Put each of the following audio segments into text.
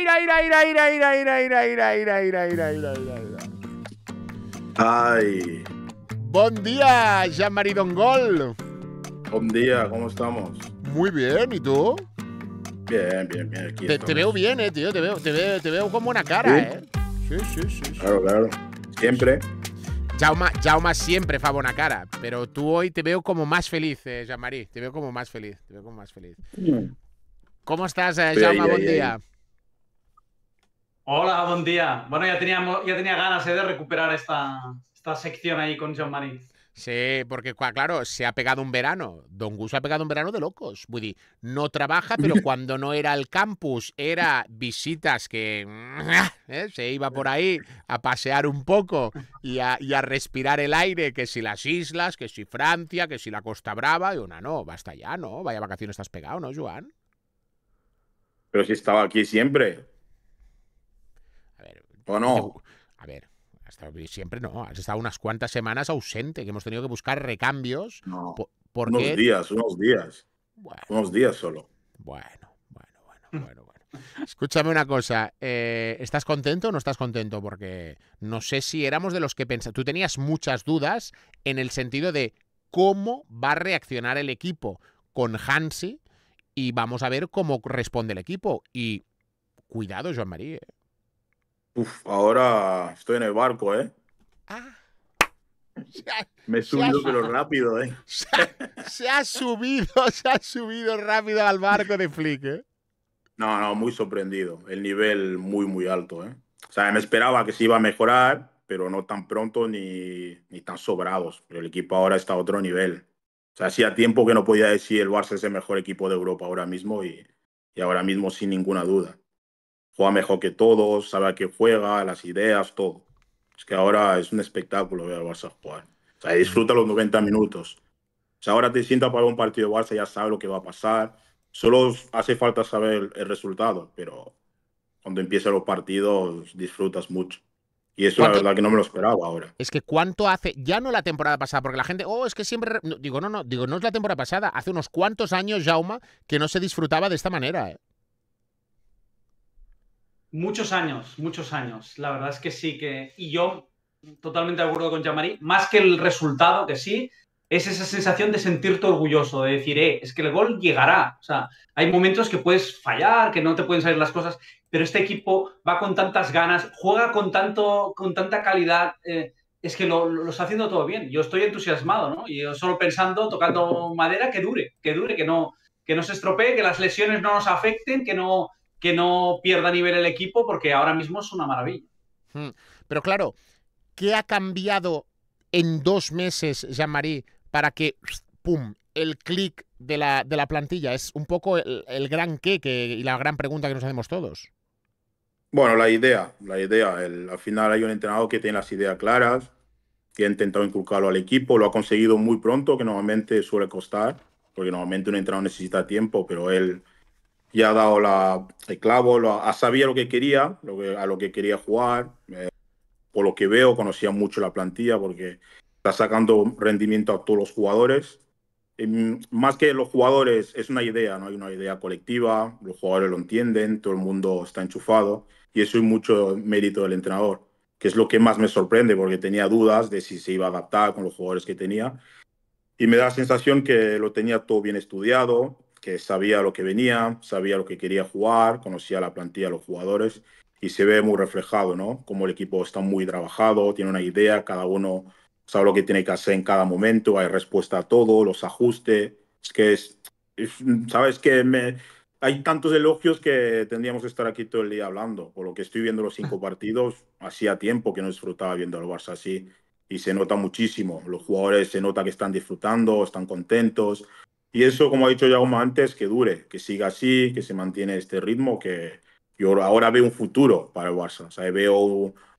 ira, ira, ira, ira, ira, ira, ira, ira, ira, ira, ira, ira, Ay. Buen día, Jean-Marie Dongol. Buen día, ¿cómo estamos? Muy bien, ¿y tú? Bien, bien, bien. Aquí te, veo bien, eh, tío. Te veo, te veo, con buena cara, eh. Sí, sí, sí, Claro, claro. Siempre. Jauma, siempre fa buena cara, pero tú hoy te veo como más feliz, eh, Jean-Marie. Te veo como más feliz, te veo como más feliz. ¿Cómo estás, Jauma? Buen día. Hola, buen día. Bueno, ya, teníamos, ya tenía ganas eh, de recuperar esta, sección ahí con John Marín. Sí, porque claro, se ha pegado un verano. Don Gus ha pegado un verano de locos. Woody no trabaja, pero cuando no era el campus, era visitas que eh, se iba por ahí a pasear un poco y a, y a, respirar el aire, que si las islas, que si Francia, que si la Costa Brava, y una, no, basta ya, ¿no? Vaya vacaciones estás pegado, ¿no, Joan? Pero si estaba aquí siempre. ¿O no? A ver, hasta siempre no. Has estado unas cuantas semanas ausente, que hemos tenido que buscar recambios. No. Unos días, unos días. unos días solo. Bueno, bueno, bueno, bueno, bueno. Escúchame una cosa. Eh, ¿Estás contento o no estás contento? Porque no sé si éramos de los que pensaban. Tú tenías muchas dudas en el sentido de cómo va a reaccionar el equipo con Hansi y vamos a ver cómo responde el equipo. Y cuidado, Joan María. Eh. Uf, ahora estoy en el barco, ¿eh? Ah. Me he subido, pero rápido, ¿eh? Se ha, subido, se ha subido rápido al barco de Flick, ¿eh? No, no, muy sorprendido. El nivel muy, muy alto, ¿eh? O sea, me esperaba que se iba a mejorar, pero no tan pronto ni, tan sobrados. Pero el equipo ahora está a otro nivel. O sea, hacía tiempo que no podía decir el Barça es el mejor equipo de Europa ahora mismo y ahora mismo sin ninguna duda juega mejor que todos, sabe a qué juega, las ideas, todo. Es que ahora es un espectáculo ver al Barça jugar. O sea, disfruta los 90 minutos. O sea, ahora te sientas para un partido de Barça, ya sabes lo que va a pasar. Solo hace falta saber el resultado, pero cuando empiezan los partidos disfrutas mucho. Y eso la verdad que no me lo esperaba ahora. Es que cuánto hace, ya no la temporada pasada, porque la gente, oh, es que siempre, digo, no, no, digo, no es la temporada pasada, hace unos cuantos años, Jauma, que no se disfrutaba de esta manera. Eh". Muchos años, muchos años. La verdad es que sí que. Y yo, totalmente de acuerdo con Yamari, más que el resultado, que sí, es esa sensación de sentirte orgulloso, de decir, eh, es que el gol llegará. O sea, hay momentos que puedes fallar, que no te pueden salir las cosas, pero este equipo va con tantas ganas, juega con, tanto, con tanta calidad. Eh, es que lo, está haciendo todo bien. Yo estoy entusiasmado, ¿no? Y yo solo pensando, tocando madera, que dure, que dure, que no, que no se estropee, que las lesiones no nos afecten, que no, que no pierda nivel el equipo, porque ahora mismo es una maravilla. Mm. Pero claro, ¿qué ha cambiado en dos meses, Jean-Marie, para que, pum, el click de la, de la, plantilla? Es un poco el, gran qué que, y la gran pregunta que nos hacemos todos. Bueno, la idea, la idea. al final hay un entrenador que tiene las ideas claras, que ha intentado inculcarlo al equipo, lo ha conseguido muy pronto, que normalmente suele costar, porque normalmente un entrenador necesita tiempo, pero él y ha dado la, el clavo, lo, ha, sabía lo que quería, a lo que quería jugar. Eh, por lo que veo, conocía mucho la plantilla porque está sacando rendimiento a todos los jugadores. Em, más que los jugadores, es una idea, ¿no? Hay una idea colectiva, los jugadores lo entienden, todo el mundo está enchufado y eso es mucho mérito del entrenador, que es lo que más me sorprende porque tenía dudas de si se iba a adaptar con los jugadores que tenía y me da la sensación que lo tenía todo bien estudiado, que sabía lo que venía, sabía lo que quería jugar, conocía la plantilla, los jugadores y se ve muy reflejado, ¿no? Como el equipo está muy trabajado, tiene una idea, cada uno sabe lo que tiene que hacer en cada momento, hay respuesta a todo, los ajustes, es que es, sabes que me, hay tantos elogios que tendríamos que estar aquí todo el día hablando, por lo que estoy viendo los cinco partidos, hacía tiempo que no disfrutaba viendo al Barça así y se nota muchísimo, los jugadores se nota que están disfrutando, están contentos, y eso, como ha dicho Jaume antes, que dure, que siga así, que se mantiene este ritmo, que yo ahora veo un futuro para el Barça. veo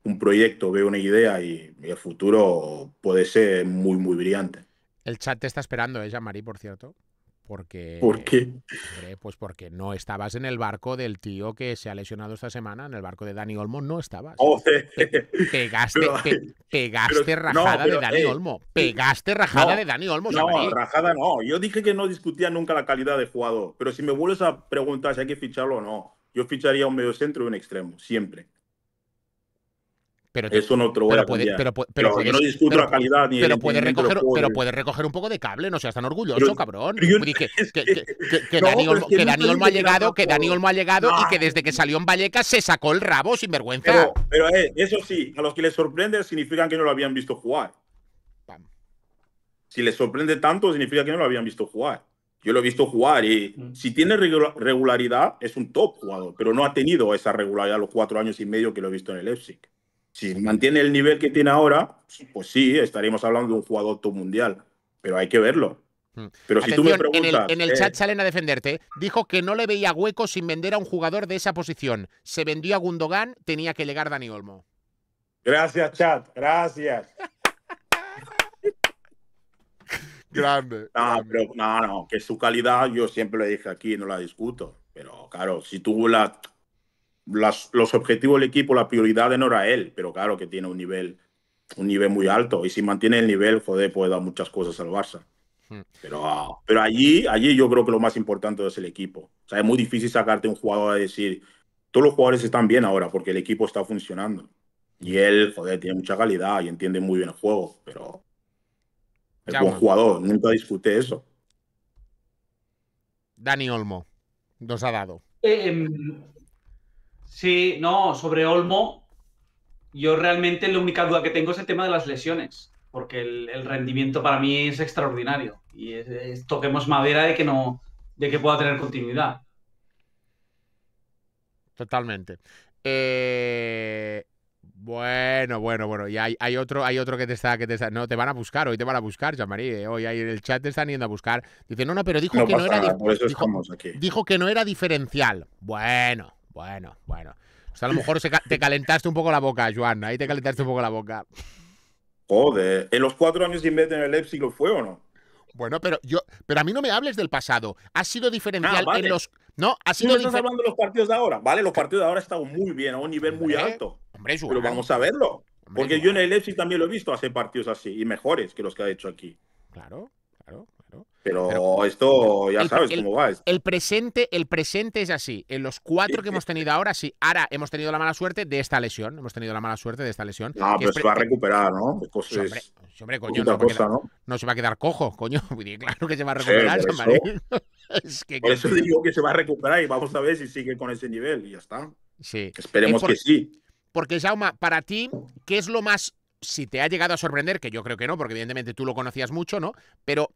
un proyecto, veo una idea y, el futuro puede ser muy, muy brillante. El chat te está esperando, ¿eh, por cierto? Porque, ¿Por qué? pues porque no estabas en el barco del tío que se ha lesionado esta semana, en el barco de Dani Olmo, no estabas. Oh, pegaste, rajada de Dani eh, Olmo. Pegaste rajada de Dani Olmo. No, rajada no. Yo dije que no discutía nunca la calidad de jugador, pero si me vuelves a preguntar si hay que ficharlo o no, yo ficharía un medio centro y un extremo, siempre. Pero eso no pero puede, no discuto la calidad ni el, recoger, pero puede recoger un poco de cable, no seas tan orgulloso, cabrón. que, que, Daniel, no ha llegado, que Daniel ha llegado y que desde que salió en Vallecas se sacó el rabo sin vergüenza. Pero, eh, eso sí, a los que les sorprende significa que no lo habían visto jugar. Si les sorprende tanto, significa que no lo habían visto jugar. Yo lo he visto jugar y mm. si tiene regularidad, es un top jugador, pero no ha tenido esa regularidad los cuatro años y medio que lo he visto en el Leipzig si mantiene el nivel que tiene ahora, pues sí, estaremos hablando de un jugador top mundial, pero hay que verlo. Mm. Pero si tú me preguntas, en el, chat eh, salen a defenderte. Dijo que no le veía hueco sin vender a un jugador de esa posición. Se vendió a Gundogan, tenía que legar Dani Olmo. Gracias, chat. Gracias. grande. No, no, que su calidad yo siempre la dije aquí, no la discuto. Pero claro, si tú la los objetivos del equipo, la prioridad no era él, pero claro que tiene un nivel, un nivel muy alto. Y si mantiene el nivel, joder, puede dar muchas cosas al Barça. Hmm. Pero, ah, pero allí, allí yo creo que lo más importante es el equipo. O sea, es muy difícil sacarte un jugador a decir, todos los jugadores están bien ahora porque el equipo está funcionando. Y hmm. él, joder, tiene mucha calidad y entiende muy bien el juego, pero es un buen jugador, nunca discute eso. Dani Olmo nos ha dado. Eh, em, Sí, no, sobre Olmo, yo realmente la única duda que tengo es el tema de las lesiones, porque el, rendimiento para mí es extraordinario y es, toquemos madera de que no, de que pueda tener continuidad. Totalmente. Eh, bueno, bueno, bueno. Y hay, otro, hay otro que te está, que No, te van a buscar, hoy te van a buscar, Jean-Marie, eh, Hoy ahí en el chat te están yendo a buscar. Dice, no, no, pero dijo que no era. dijo que no era diferencial. Bueno. Bueno, bueno. O sea, a lo mejor te calentaste un poco la boca, Joan. Ahí te calentaste un poco la boca. Joder, ¿en los cuatro años que invierten en el Leipzig lo fue o no? Bueno, pero yo, pero a mí no me hables del pasado. Ha sido diferencial ah, en los. No, ha sido. estás hablando los partidos de ahora, ¿vale? Los partidos de ahora estado muy bien, a un nivel muy alto. Hombre, Pero vamos a verlo. porque yo en el Leipzig también lo he visto hacer partidos así y mejores que los que ha hecho aquí. Claro, claro. Pero, esto ya sabes cómo va. El presente, el presente es así. En los cuatro que hemos tenido ahora, sí. Ahora hemos tenido la mala suerte de esta lesión. Hemos tenido la mala suerte de esta lesión. No, pero se va a recuperar, ¿no? hombre, coño, no, se va a quedar cojo, coño. Claro que se va a recuperar, por, eso, es eso digo que se va a recuperar y vamos a ver si sigue con ese nivel y ya está. Sí. Esperemos que sí. Porque, Jauma, para ti, ¿qué es lo más si te ha llegado a sorprender, que yo creo que no, porque evidentemente tú lo conocías mucho, ¿no? Pero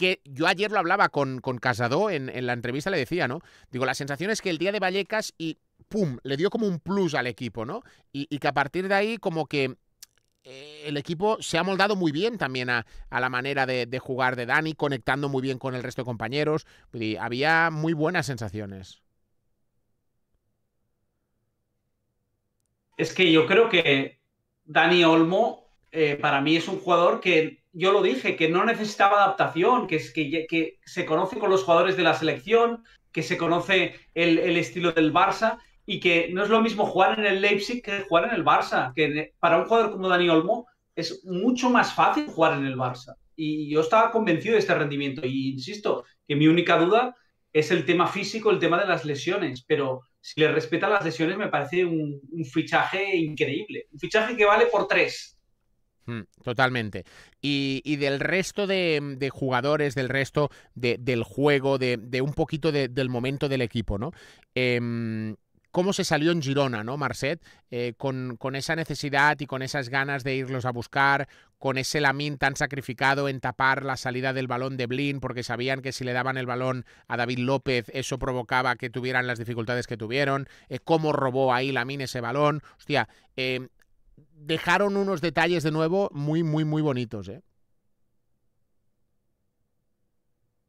que yo ayer lo hablaba con, con Casado en, la entrevista, le decía, ¿no? Digo, la sensación es que el día de Vallecas y pum, le dio como un plus al equipo, ¿no? Y, que a partir de ahí como que eh, el equipo se ha moldado muy bien también a, la manera de, jugar de Dani, conectando muy bien con el resto de compañeros. Y había muy buenas sensaciones. Es que yo creo que Dani Olmo eh, para mí es un jugador que yo lo dije, que no necesitaba adaptación, que, es, que, se conoce con los jugadores de la selección, que se conoce el, estilo del Barça y que no es lo mismo jugar en el Leipzig que jugar en el Barça, que para un jugador como Dani Olmo es mucho más fácil jugar en el Barça. Y yo estaba convencido de este rendimiento y insisto que mi única duda es el tema físico, el tema de las lesiones, pero si le respetan las lesiones me parece un fichaje increíble, un fichaje que vale por tres Mm, totalmente. Y, del resto de, mm, jugadores, del resto del juego, de, un poquito del momento del equipo, ¿no? Em, cómo se salió en Girona, ¿no, Marcet? Eh, con, esa necesidad y con esas ganas de irlos a buscar, con ese Lamín tan sacrificado en tapar la salida del balón de Blin, porque sabían que si le daban el balón a David López, eso provocaba que tuvieran las dificultades que tuvieron. Eh, cómo robó ahí Lamín ese balón. Hostia, em, dejaron unos detalles de nuevo muy, muy, muy bonitos. ¿eh?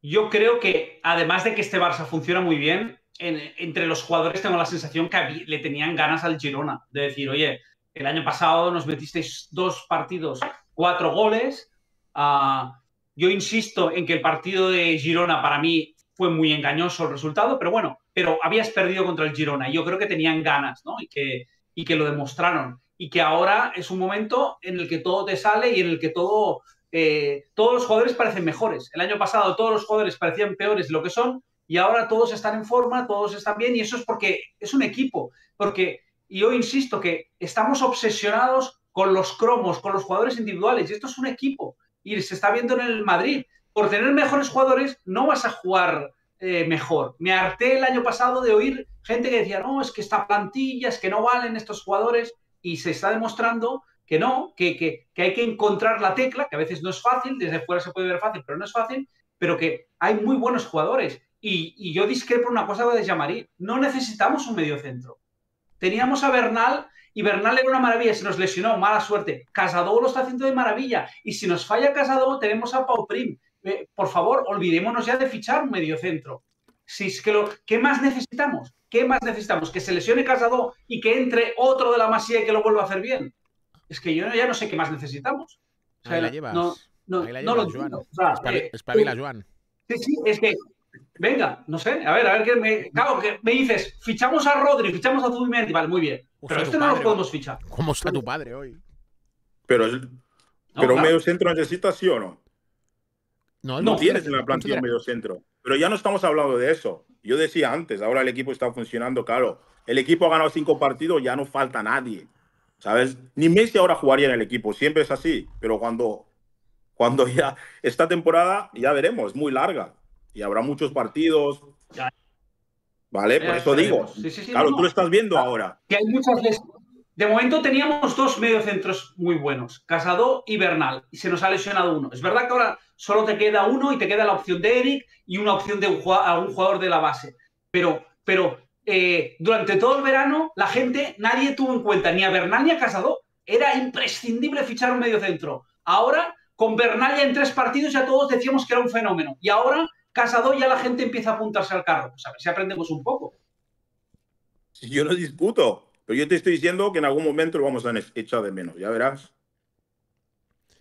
Yo creo que además de que este Barça funciona muy bien, entre los jugadores tengo la sensación que le tenían ganas al Girona, de decir, oye, el año pasado nos metisteis dos partidos, cuatro goles. Ah, yo insisto en que el partido de Girona para mí fue muy engañoso el resultado, pero bueno, pero habías perdido contra el Girona y yo creo que tenían ganas, ¿no? que, y que lo demostraron y que ahora es un momento en el que todo te sale y en el que todo, eh, todos los jugadores parecen mejores. El año pasado todos los jugadores parecían peores de lo que son y ahora todos están en forma, todos están bien y eso es porque es un equipo, porque yo insisto que estamos obsesionados con los cromos, con los jugadores individuales y esto es un equipo y se está viendo en el Madrid. Por tener mejores jugadores no vas a jugar eh, mejor. Me harté el año pasado de oír gente que decía, no, es que esta plantilla, es que no valen estos jugadores y se está demostrando que no, que, hay que encontrar la tecla, que a veces no es fácil, desde fuera se puede ver fácil, pero no es fácil, pero que hay muy buenos jugadores. Y, y yo discrepo una cosa de JaMarí, no necesitamos un mediocentro. Teníamos a Bernal y Bernal era una maravilla, se nos lesionó, mala suerte. Casado lo está haciendo de maravilla y si nos falla Casado tenemos a Pau Prim. Eh, por favor, olvidémonos ya de fichar un mediocentro. ¿Qué más necesitamos? ¿Qué más necesitamos? ¿Que se lesione Casado y que entre otro de la Masía y que lo vuelva a hacer bien? Es que yo ya no sé qué más necesitamos. O la llevas. No, no, no lo Joan. O espabila, eh, Joan. Sí, sí, es que Venga, no sé, a ver, a ver qué me. Claro, que me dices, fichamos a Rodri, fichamos a Zubimendi, vale, muy bien. Pero este no lo podemos fichar. ¿Cómo está tu padre hoy? Pero, un medio centro necesita, ¿sí o no? No, no, no tienes en la plantilla un medio centro. Pero ya no estamos hablando de eso. Yo decía antes, ahora el equipo está funcionando, claro. El equipo ha ganado cinco partidos, ya no falta nadie. ¿Sabes? Ni Messi ahora jugaría en el equipo, siempre es así. Pero cuando, cuando ya esta temporada, ya veremos, es muy larga y habrá muchos partidos. ¿Vale? Por eso digo. claro, tú lo estás viendo ahora. hay muchas De momento teníamos dos mediocentros muy buenos, Casado y Bernal, y se nos ha lesionado uno. Es verdad que ahora solo te queda uno y te queda la opción de Eric y una opción de un, algún jugador de la base. Pero, pero eh, durante todo el verano la gente, nadie tuvo en cuenta ni a Bernal ni a Casado. Era imprescindible fichar un medio centro. Ahora, con Bernal ya en tres partidos ya todos decíamos que era un fenómeno. Y ahora, Casado ya la gente empieza a apuntarse al carro. Pues a ver si aprendemos un poco. Yo no discuto. pero yo te estoy diciendo que en algún momento lo vamos a echar de menos, ya verás.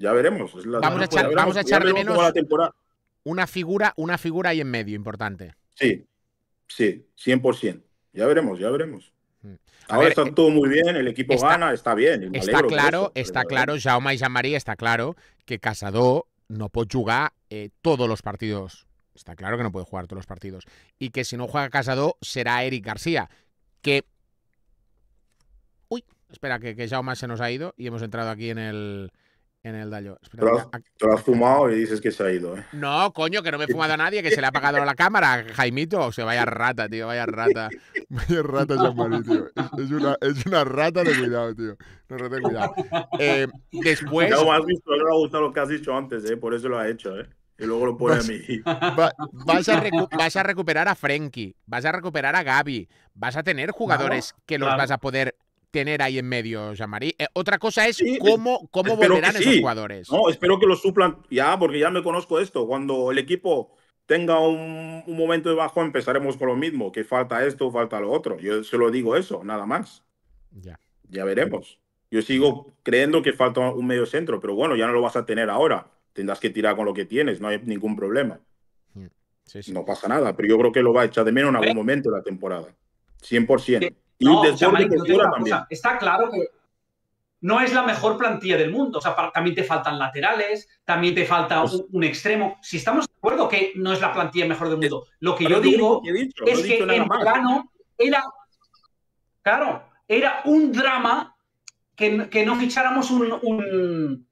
Ya veremos. vamos, a echar, de menos una figura, una figura ahí en medio, importante. Sí, sí, 100%. Ya veremos, ya veremos. Mm. Ahora están está eh, todo muy bien, el equipo gana, está bien. Está claro, está claro, Jaume y jean está claro que Casado no puede jugar eh, todos los partidos. Está claro que no puede jugar todos los partidos. Y que si no juega Casado será Eric García, que... Uy, espera, que, que Jaume se nos ha ido y hemos entrado aquí en el en el daño. Te lo, has, fumado y dices que se ha ido. ¿eh? No, coño, que no me he fumado a nadie, que se le ha apagado la cámara, Jaimito. O sea, vaya rata, tío, vaya rata. Vaya rata, Jean-Marie, tío. Es una, es una, rata de cuidado, tío. Una rata de cuidado. Eh, después. No, has visto, le ha gustado lo que has dicho antes, ¿eh? por eso lo ha hecho, ¿eh? Y luego lo pone a mí. vas, a recuperar a Frenkie, vas a recuperar a Gaby, vas a tener jugadores que los vas a poder tener ahí en medio, eh, otra cosa es cómo, volverán esos jugadores. No, espero que lo suplan ya, porque ya me conozco esto. Cuando el equipo tenga un, momento de bajo, empezaremos con lo mismo, que falta esto, falta lo otro. Yo se lo digo eso, nada más. Ya. Ya veremos. Yo sigo creyendo que falta un medio centro, pero bueno, ya no lo vas a tener ahora. Tendrás que tirar con lo que tienes, no hay ningún problema. Mm, sí, no pasa nada, pero yo creo que lo va a echar de menos en algún momento de la temporada. 100%. Y no, Está claro que no es la mejor plantilla del mundo. sea, también te faltan laterales, también te falta pues un, extremo. Si estamos de acuerdo que no es la plantilla mejor del mundo, lo que yo digo es que en verano era. Claro, era un drama que, no ficháramos un,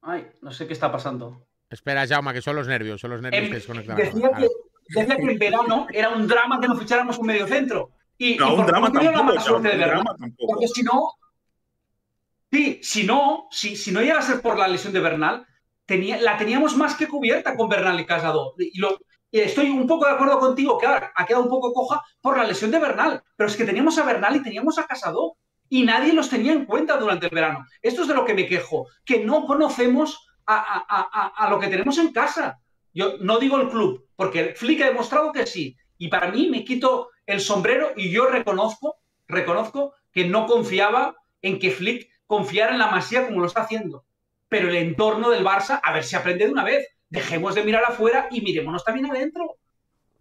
Ay, no sé qué está pasando. Espera, Jauma, que son los nervios, son los nervios em, Decía, que, en verano era un drama que no ficháramos un medio centro y, no, drama suerte, de Porque si no, sí, si no, si, no llega a ser por la lesión de Bernal, tenía, la teníamos más que cubierta con Bernal y Casado. Y lo, estoy un poco de acuerdo contigo que ahora ha quedado un poco coja por la lesión de Bernal, pero es que teníamos a Bernal y teníamos a Casado y nadie los tenía en cuenta durante el verano. Esto es de lo que me quejo, que no conocemos a, a lo que tenemos en casa. Yo no digo el club, porque Flick ha demostrado que sí. Y para mí me quito el sombrero y yo reconozco, reconozco que no confiaba en que Flick confiara en la Masía como lo está haciendo. Pero el entorno del Barça, a ver si aprende de una vez. Dejemos de mirar afuera y mirémonos también adentro.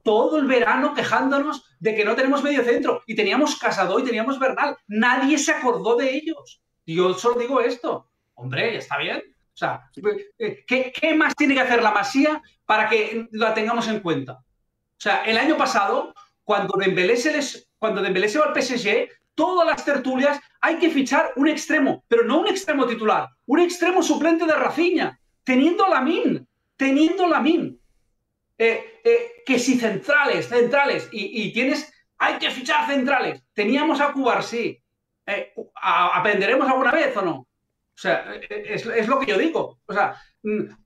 Todo el verano quejándonos de que no tenemos medio centro y teníamos Casado y teníamos Bernal. Nadie se acordó de ellos. Y yo solo digo esto. Hombre, está bien. O sea, eh, ¿qué, ¿qué más tiene que hacer la Masía para que la tengamos en cuenta? O sea, el año pasado cuando Dembélé se, cuando va al PSG, todas las tertulias hay que fichar un extremo, pero no un extremo titular, un extremo suplente de Rafinha, teniendo la min, teniendo la min. Eh, eh, que si centrales, centrales, y, tienes, hay que fichar centrales. Teníamos a Cubar, sí. Eh, ¿Aprenderemos alguna vez o no? O sea, es, lo que yo digo. O sea,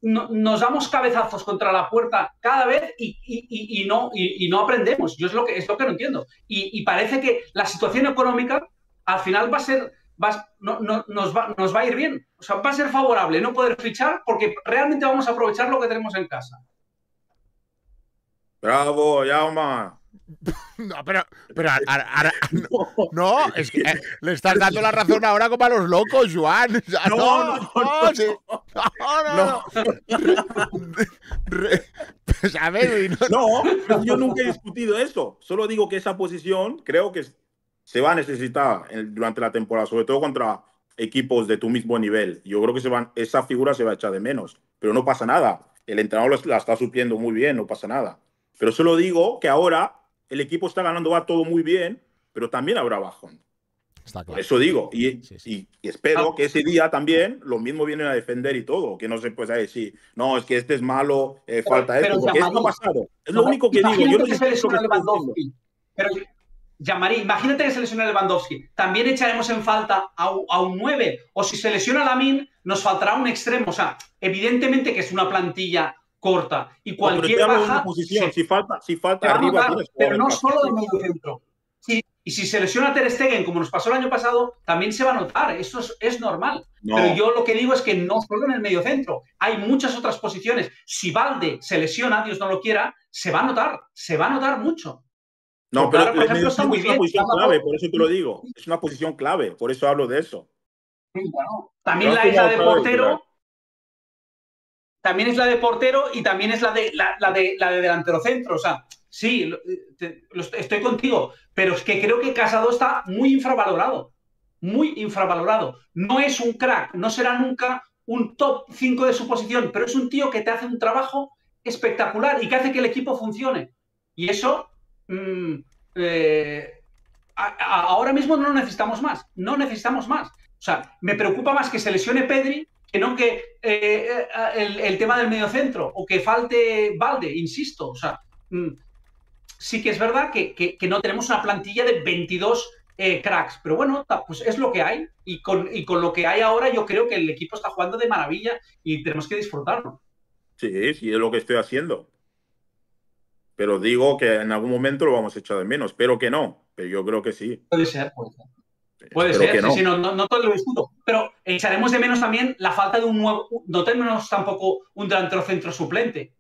nos damos cabezazos contra la puerta cada vez y, y, y, no, aprendemos. Yo es lo que, es lo que no entiendo. Y, parece que la situación económica al final va a ser, nos, va, nos va a ir bien. O sea, va a ser favorable no poder fichar porque realmente vamos a aprovechar lo que tenemos en casa. Bravo, Yauma. No, pero, pero no, es que eh, le estás dando la razón ahora como a los locos, Juan. no, no, no, no, no, yo nunca he discutido eso. Solo digo que esa posición creo que se va a necesitar durante la temporada, sobre todo contra equipos de tu mismo nivel. Yo creo que se van, esa figura se va a echar de menos, pero no pasa nada. El entrenador la está supliendo muy bien, no pasa nada. Pero solo digo que ahora el equipo está ganando, va todo muy bien, pero también habrá bajón. Eso digo, y, espero ah. que ese día también lo mismo vienen a defender y todo, que no se pueda decir, no, es que este es malo, eh, falta pero esto, Es lo único que digo. Yo que lesiona Lewandowski, pero imagínate que se lesiona Lewandowski, también echaremos en falta a, un 9, o si se lesiona Lamin, nos faltará un extremo. O sea, evidentemente que es una plantilla corta. Y cualquier baja... Una posición. si falta, si falta arriba... pero no solo el medio centro. y si se lesiona Ter Stegen, como nos pasó el año pasado, también se va a notar. Eso es, normal. Pero yo lo que digo es que no solo en el medio centro. Hay muchas otras posiciones. Si Valde se lesiona, Dios no lo quiera, se va a notar. Se va a notar mucho. No, pero por es una posición clave, por eso te lo digo. Es una posición clave, por eso hablo de eso. También la isla de portero, también es la de portero y también es la de, la, de, la de delantero centro. O sea, sí, estoy contigo, pero es que creo que Casado está muy infravalorado. Muy infravalorado. No es un crack, no será nunca un top 5 de su posición, pero es un tío que te hace un trabajo espectacular y que hace que el equipo funcione. Y eso, mm, eh, ahora mismo no lo necesitamos más, no necesitamos más. O sea, me preocupa más que se lesione Pedri que no que eh, eh, el, tema del medio centro o que falte Valde, insisto. O sea, mm, sí que es verdad que, no tenemos una plantilla de 22 eh, cracks, pero bueno, pues es lo que hay y con, y con lo que hay ahora yo creo que el equipo está jugando de maravilla y tenemos que disfrutarlo. Sí, sí, es lo que estoy haciendo. Pero digo que en algún momento lo vamos a echar de menos, pero que no, pero yo creo que sí. Puede ser, puede ser. Puede ser, si no, no, todo lo discuto. Pero echaremos de menos también la falta de un nuevo. No tenemos tampoco un delantero centro suplente.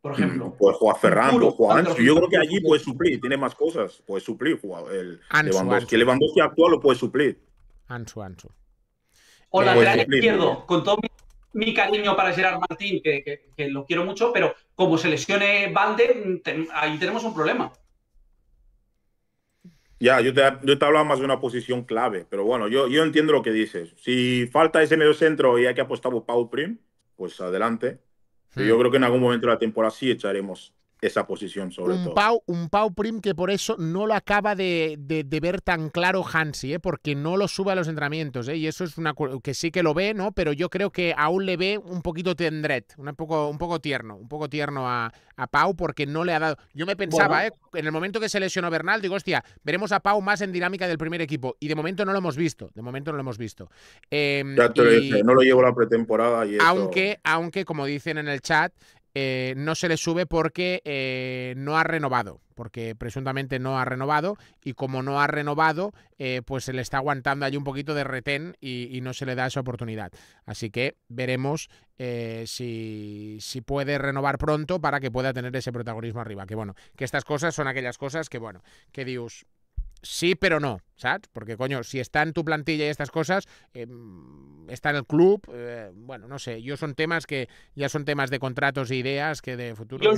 Por ejemplo. Mm, pues Juan Ferrando, pues Juan Yo creo que allí puede suplir, tiene más cosas. Puede suplir el Lewandowski. actual lo puede suplir. Ansu, Ansu. O lateral izquierdo, con todo mi, cariño para Gerard Martín, que, lo quiero mucho, pero como se lesione Valde, mm, ahí tenemos un problema. Ya, yo te, yo hablaba más de una posición clave, pero bueno, yo, yo entiendo lo que dices. Si falta ese medio centro y hay que apostar por Pau Prim, pues adelante. Yo hmm. creo que en algún momento de la temporada sí echaremos esa posición sobre un todo. Pau, un Pau Prim que por eso no lo acaba de, ver tan claro Hansi, ¿eh? porque no lo sube a los entrenamientos, ¿eh? y eso es una que sí que lo ve, ¿no? Pero yo creo que aún le ve un poquito tendred. un poco, un poco tierno, un poco tierno a, Pau porque no le ha dado. Yo me pensaba, ¿eh? en el momento que se lesionó Bernal, digo, hostia, veremos a Pau más en dinámica del primer equipo, y de momento no lo hemos visto, de momento no lo hemos visto. Em, ya te lo dije, no lo llevo la pretemporada y aunque, aunque, como dicen en el chat, eh, no se le sube porque eh, no ha renovado, porque presuntamente no ha renovado y como no ha renovado, eh, pues se le está aguantando allí un poquito de retén y, no se le da esa oportunidad. Así que veremos si, si, puede renovar pronto para que pueda tener ese protagonismo arriba. Que bueno, que estas cosas son aquellas cosas que bueno, que Dios sí, pero no, ¿sabes? Porque, coño, si está en tu plantilla y estas cosas, eh, mm, está en el club, eh, bueno, no sé, yo son temas que ya son temas de contratos e ideas que de futuro. Yo,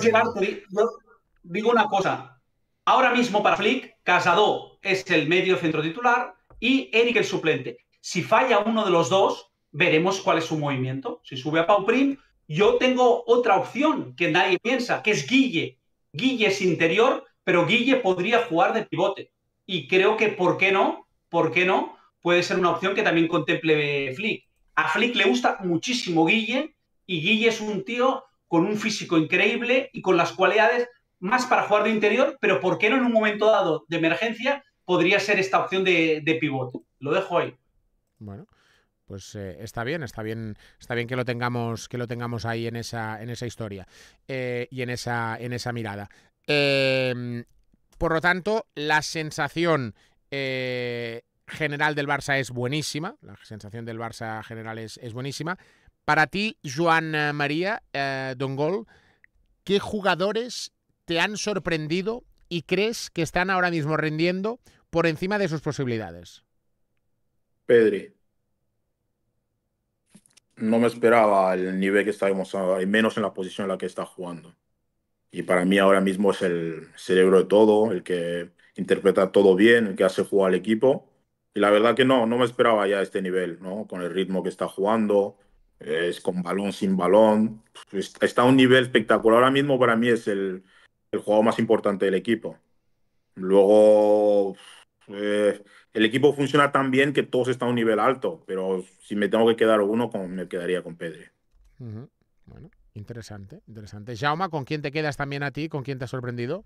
digo una cosa. Ahora mismo para Flick, Casado es el medio centro titular y Eric el suplente. Si falla uno de los dos, veremos cuál es su movimiento. Si sube a Pau Prim, yo tengo otra opción que nadie piensa, que es Guille. Guille es interior, pero Guille podría jugar de pivote. Y creo que, ¿por qué no? ¿Por qué no? Puede ser una opción que también contemple Flick. A Flick le gusta muchísimo Guille y Guille es un tío con un físico increíble y con las cualidades más para jugar de interior, pero ¿por qué no en un momento dado de emergencia podría ser esta opción de, pivote? Lo dejo ahí. Bueno pues eh, está bien, está bien, está bien que lo tengamos, que lo tengamos ahí en esa, en esa historia eh, y en esa, en esa mirada. Eh, por lo tanto, la sensación eh, general del Barça es buenísima. La sensación del Barça general es, buenísima. Para ti, Joan María eh, Dongol, ¿qué jugadores te han sorprendido y crees que están ahora mismo rindiendo por encima de sus posibilidades? Pedri. No me esperaba el nivel que estábamos y menos en la posición en la que está jugando y para mí ahora mismo es el cerebro de todo, el que interpreta todo bien, el que hace jugar al equipo. Y la verdad que no, no me esperaba ya este nivel, ¿no? Con el ritmo que está jugando, es con balón, sin balón. Pues, está a un nivel espectacular. Ahora mismo para mí es el, el jugador más importante del equipo. Luego, eh, el equipo funciona tan bien que todos están a un nivel alto, pero si me tengo que quedar uno, me quedaría con Pedri. Bueno. Interesante, interesante. Jauma, ¿con quién te quedas también a ti? ¿Con quién te ha sorprendido?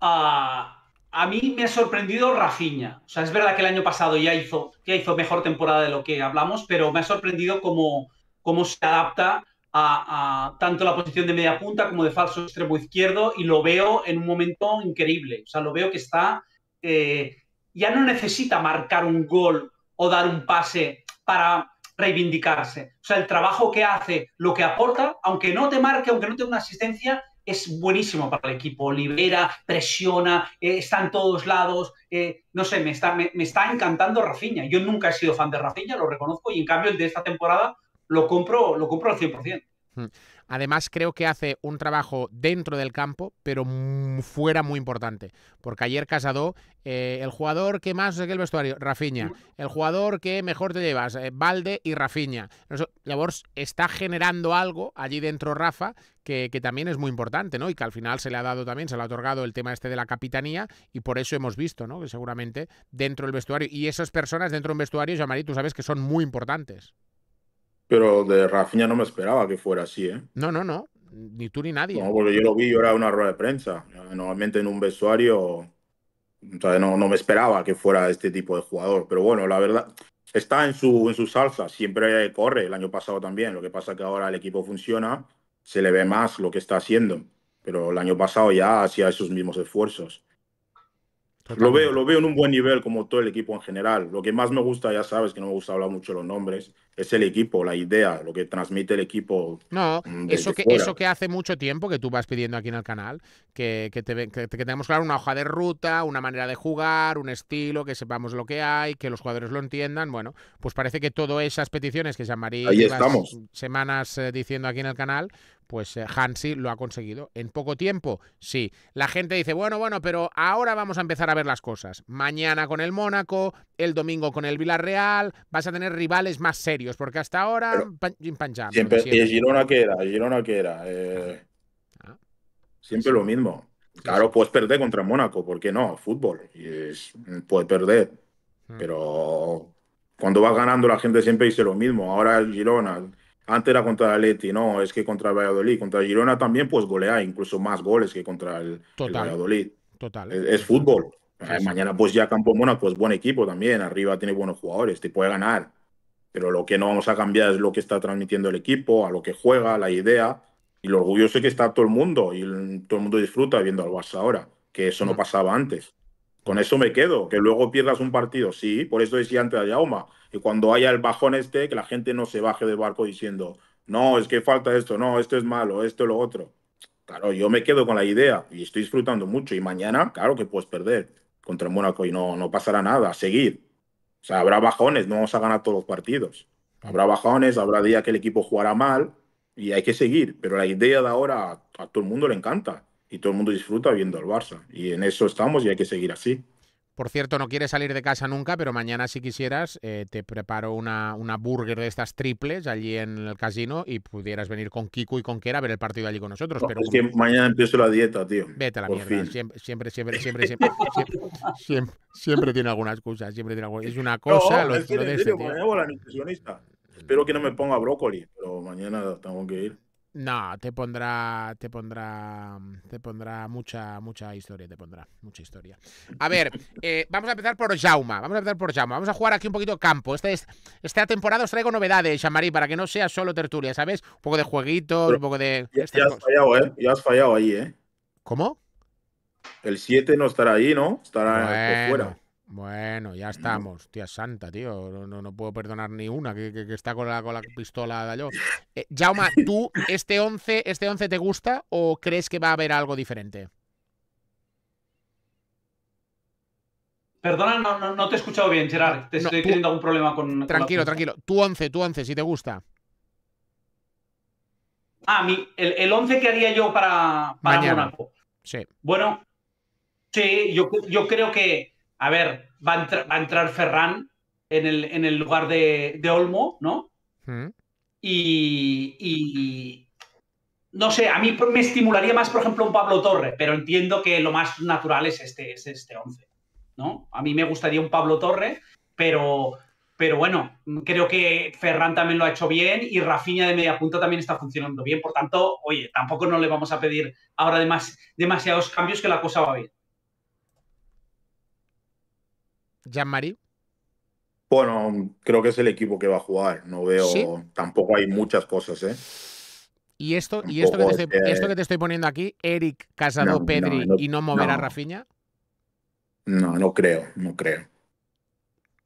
Ah, a mí me ha sorprendido Rafinha. O sea, es verdad que el año pasado ya hizo, hizo mejor temporada de lo que hablamos, pero me ha sorprendido cómo, cómo se adapta a, tanto la posición de media punta como de falso extremo izquierdo y lo veo en un momento increíble. O sea, lo veo que está... Eh, ya no necesita marcar un gol o dar un pase para reivindicarse. O sea, el trabajo que hace, lo que aporta, aunque no te marque, aunque no tenga una asistencia, es buenísimo para el equipo. Libera, presiona, eh, está en todos lados. Eh, no sé, me está, me, está encantando Rafinha. Yo nunca he sido fan de Rafinha, lo reconozco, y en cambio el de esta temporada lo compro, lo compro al 100%. Además, creo que hace un trabajo dentro del campo, pero fuera muy importante. Porque ayer Casado, eh, el jugador que más no sé el vestuario, Rafiña. El jugador que mejor te llevas, Valde eh, y Rafiña. Labors está generando algo allí dentro, Rafa, que, también es muy importante, ¿no? Y que al final se le ha dado también, se le ha otorgado el tema este de la capitanía y por eso hemos visto, ¿no? Que seguramente dentro del vestuario y esas personas dentro de un vestuario, Yamari, tú sabes que son muy importantes. Pero de Rafinha no me esperaba que fuera así, ¿eh? No, no, no. Ni tú ni nadie. No, porque yo lo vi, yo era una rueda de prensa. Normalmente en un vestuario, no, no me esperaba que fuera este tipo de jugador. Pero bueno, la verdad, está en su, en su salsa, siempre corre, el año pasado también, lo que pasa que ahora el equipo funciona, se le ve más lo que está haciendo, pero el año pasado ya hacía esos mismos esfuerzos. Lo veo, lo veo en un buen nivel como todo el equipo en general. Lo que más me gusta, ya sabes que no me gusta hablar mucho de los nombres, es el equipo, la idea, lo que transmite el equipo. No, mm, eso que, eso que hace mucho tiempo que tú vas pidiendo aquí en el canal, que, que, te, que, tengamos claro una hoja de ruta, una manera de jugar, un estilo, que sepamos lo que hay, que los jugadores lo entiendan. Bueno, pues parece que todas esas peticiones que San María semanas eh, diciendo aquí en el canal, pues eh, Hansi lo ha conseguido en poco tiempo. Sí, la gente dice, bueno, bueno, pero ahora vamos a empezar a ver las cosas. Mañana con el Mónaco, el domingo con el Villarreal, vas a tener rivales más serios, porque hasta ahora ¿Y Girona qué era? Girona qué era? Eh, ah. siempre lo mismo. Claro, puedes perder contra el Mónaco, ¿por qué no? Fútbol, y puedes perder, mm. pero cuando vas ganando la gente siempre dice lo mismo. Ahora el Girona antes era contra el Atleti, no, es que contra el Valladolid, contra Girona también, pues golea, incluso más goles que contra el, Valladolid. Total. Es, es fútbol. Eh, mañana, pues ya Campo Mónaco pues buen equipo también, arriba tiene buenos jugadores, te puede ganar. Pero lo que no vamos a cambiar es lo que está transmitiendo el equipo, a lo que juega, la idea y lo orgulloso es que está todo el mundo y todo el mundo disfruta viendo al Barça ahora, que eso no mm. pasaba antes. Con eso me quedo, que luego pierdas un partido, sí, por eso decía antes a Yauma, y cuando haya el bajón este, que la gente no se baje del barco diciendo, no, es que falta esto, no, esto es malo, esto es lo otro. Claro, yo me quedo con la idea y estoy disfrutando mucho. Y mañana, claro que puedes perder contra el Mónaco y no, no pasará nada, seguir. O sea, habrá bajones, no vamos a ganar todos los partidos. Habrá bajones, habrá día que el equipo jugará mal y hay que seguir. Pero la idea de ahora a todo el mundo le encanta y todo el mundo disfruta viendo al Barça. Y en eso estamos y hay que seguir así. Por cierto, no quieres salir de casa nunca, pero mañana si quisieras eh, te preparo una, una, burger de estas triples allí en el casino y pudieras venir con Kiku y con Kera a ver el partido allí con nosotros. pero mañana empiezo la dieta, tío. Vete a la mierda. Siempre, siempre, siempre, siempre, siempre, siempre, siempre, tiene alguna excusa. Es una cosa lo, Espero que no me ponga brócoli, pero mañana tengo que ir. No, te pondrá, te pondrá, mm, te pondrá mucha, mucha historia, te pondrá mucha historia. A ver, eh, vamos a empezar por Jauma, vamos a empezar por Jauma, vamos a jugar aquí un poquito campo. Esta esta temporada os traigo novedades, Chamarí, para que no sea solo tertulia, ¿sabes? Un poco de jueguito, un poco de. Ya, este has fallado, ¿eh? Ya has fallado ahí, ¿eh? ¿Cómo? El 7 no estará ahí, ¿no? Estará por fuera. Bueno, ya estamos, tía santa, tío. No, no, puedo perdonar ni una que, está con la, pistola de yo. Eh, ¿tú este 11, este te gusta o crees que va a haber algo diferente? Perdona, no, te he escuchado bien, Gerard. Te estoy teniendo algún problema con. Tranquilo, tranquilo. Tu 11, tu 11, si te gusta. Ah, mi, el, el 11 que haría yo para, para Mañana. Sí. Bueno, sí, yo creo que a ver, va a, entrar Ferran en el, lugar de, Olmo, ¿no? Hmm. Y, no sé, a mí me estimularía más, por ejemplo, un Pablo Torre, pero entiendo que lo más natural es este, es 11, este ¿no? A mí me gustaría un Pablo Torre, pero, bueno, creo que Ferran también lo ha hecho bien y Rafinha de media punta también está funcionando bien. Por tanto, oye, tampoco no le vamos a pedir ahora demasiados cambios que la cosa va bien. Jean-Marie. Bueno, creo que es el equipo que va a jugar. No veo, tampoco hay muchas cosas, ¿eh? Y esto, y esto que, te estoy, esto que te estoy poniendo aquí, Eric, Casado, Pedri y no mover a Rafiña. No, no creo, no creo.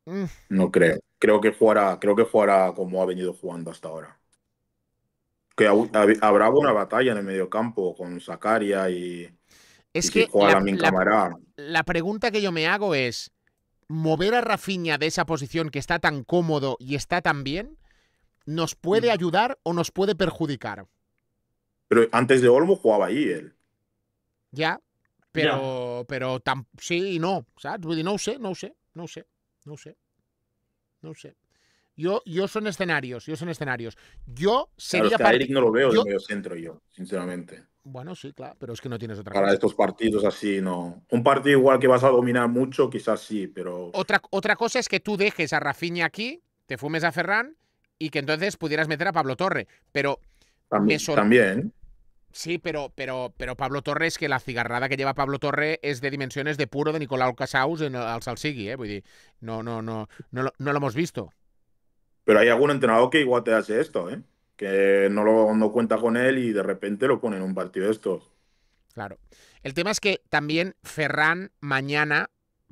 Mm. No creo. Creo que jugará, creo que como ha venido jugando hasta ahora. Que habrá una batalla en el mediocampo con Zacaria y. Es que la pregunta que yo me hago es: mover a Rafiña de esa posición que está tan cómodo y está tan bien, nos puede mm. ayudar o nos puede perjudicar. Pero antes de Olmo jugaba ahí él. Ya, pero, pero sí y no. No sé, no sé, no sé, no sé. No sé. Yo, yo son escenarios, yo son escenarios. Yo sería. no lo veo yo, centro, yo, sinceramente. Bueno, sí, claro, pero es que no tienes otra Para estos partidos así, no. Un partido igual que vas a dominar mucho, quizás sí, pero. Otra, otra cosa es que tú dejes a Rafiña aquí, te fumes a Ferran y que entonces pudieras meter a Pablo Torre. Pero. También. también. Sí, pero, pero, pero Pablo Torre es que la cigarrada que lleva Pablo Torre es de dimensiones de puro de Nicolau Casaus en el, al Salsigui, ¿eh? no, no, no, no, no, no lo hemos visto. Pero hay algún entrenador que igual te hace esto, ¿eh? no, lo, no cuenta con él y de repente lo pone en un partido de estos. Claro. El tema es que también Ferran mañana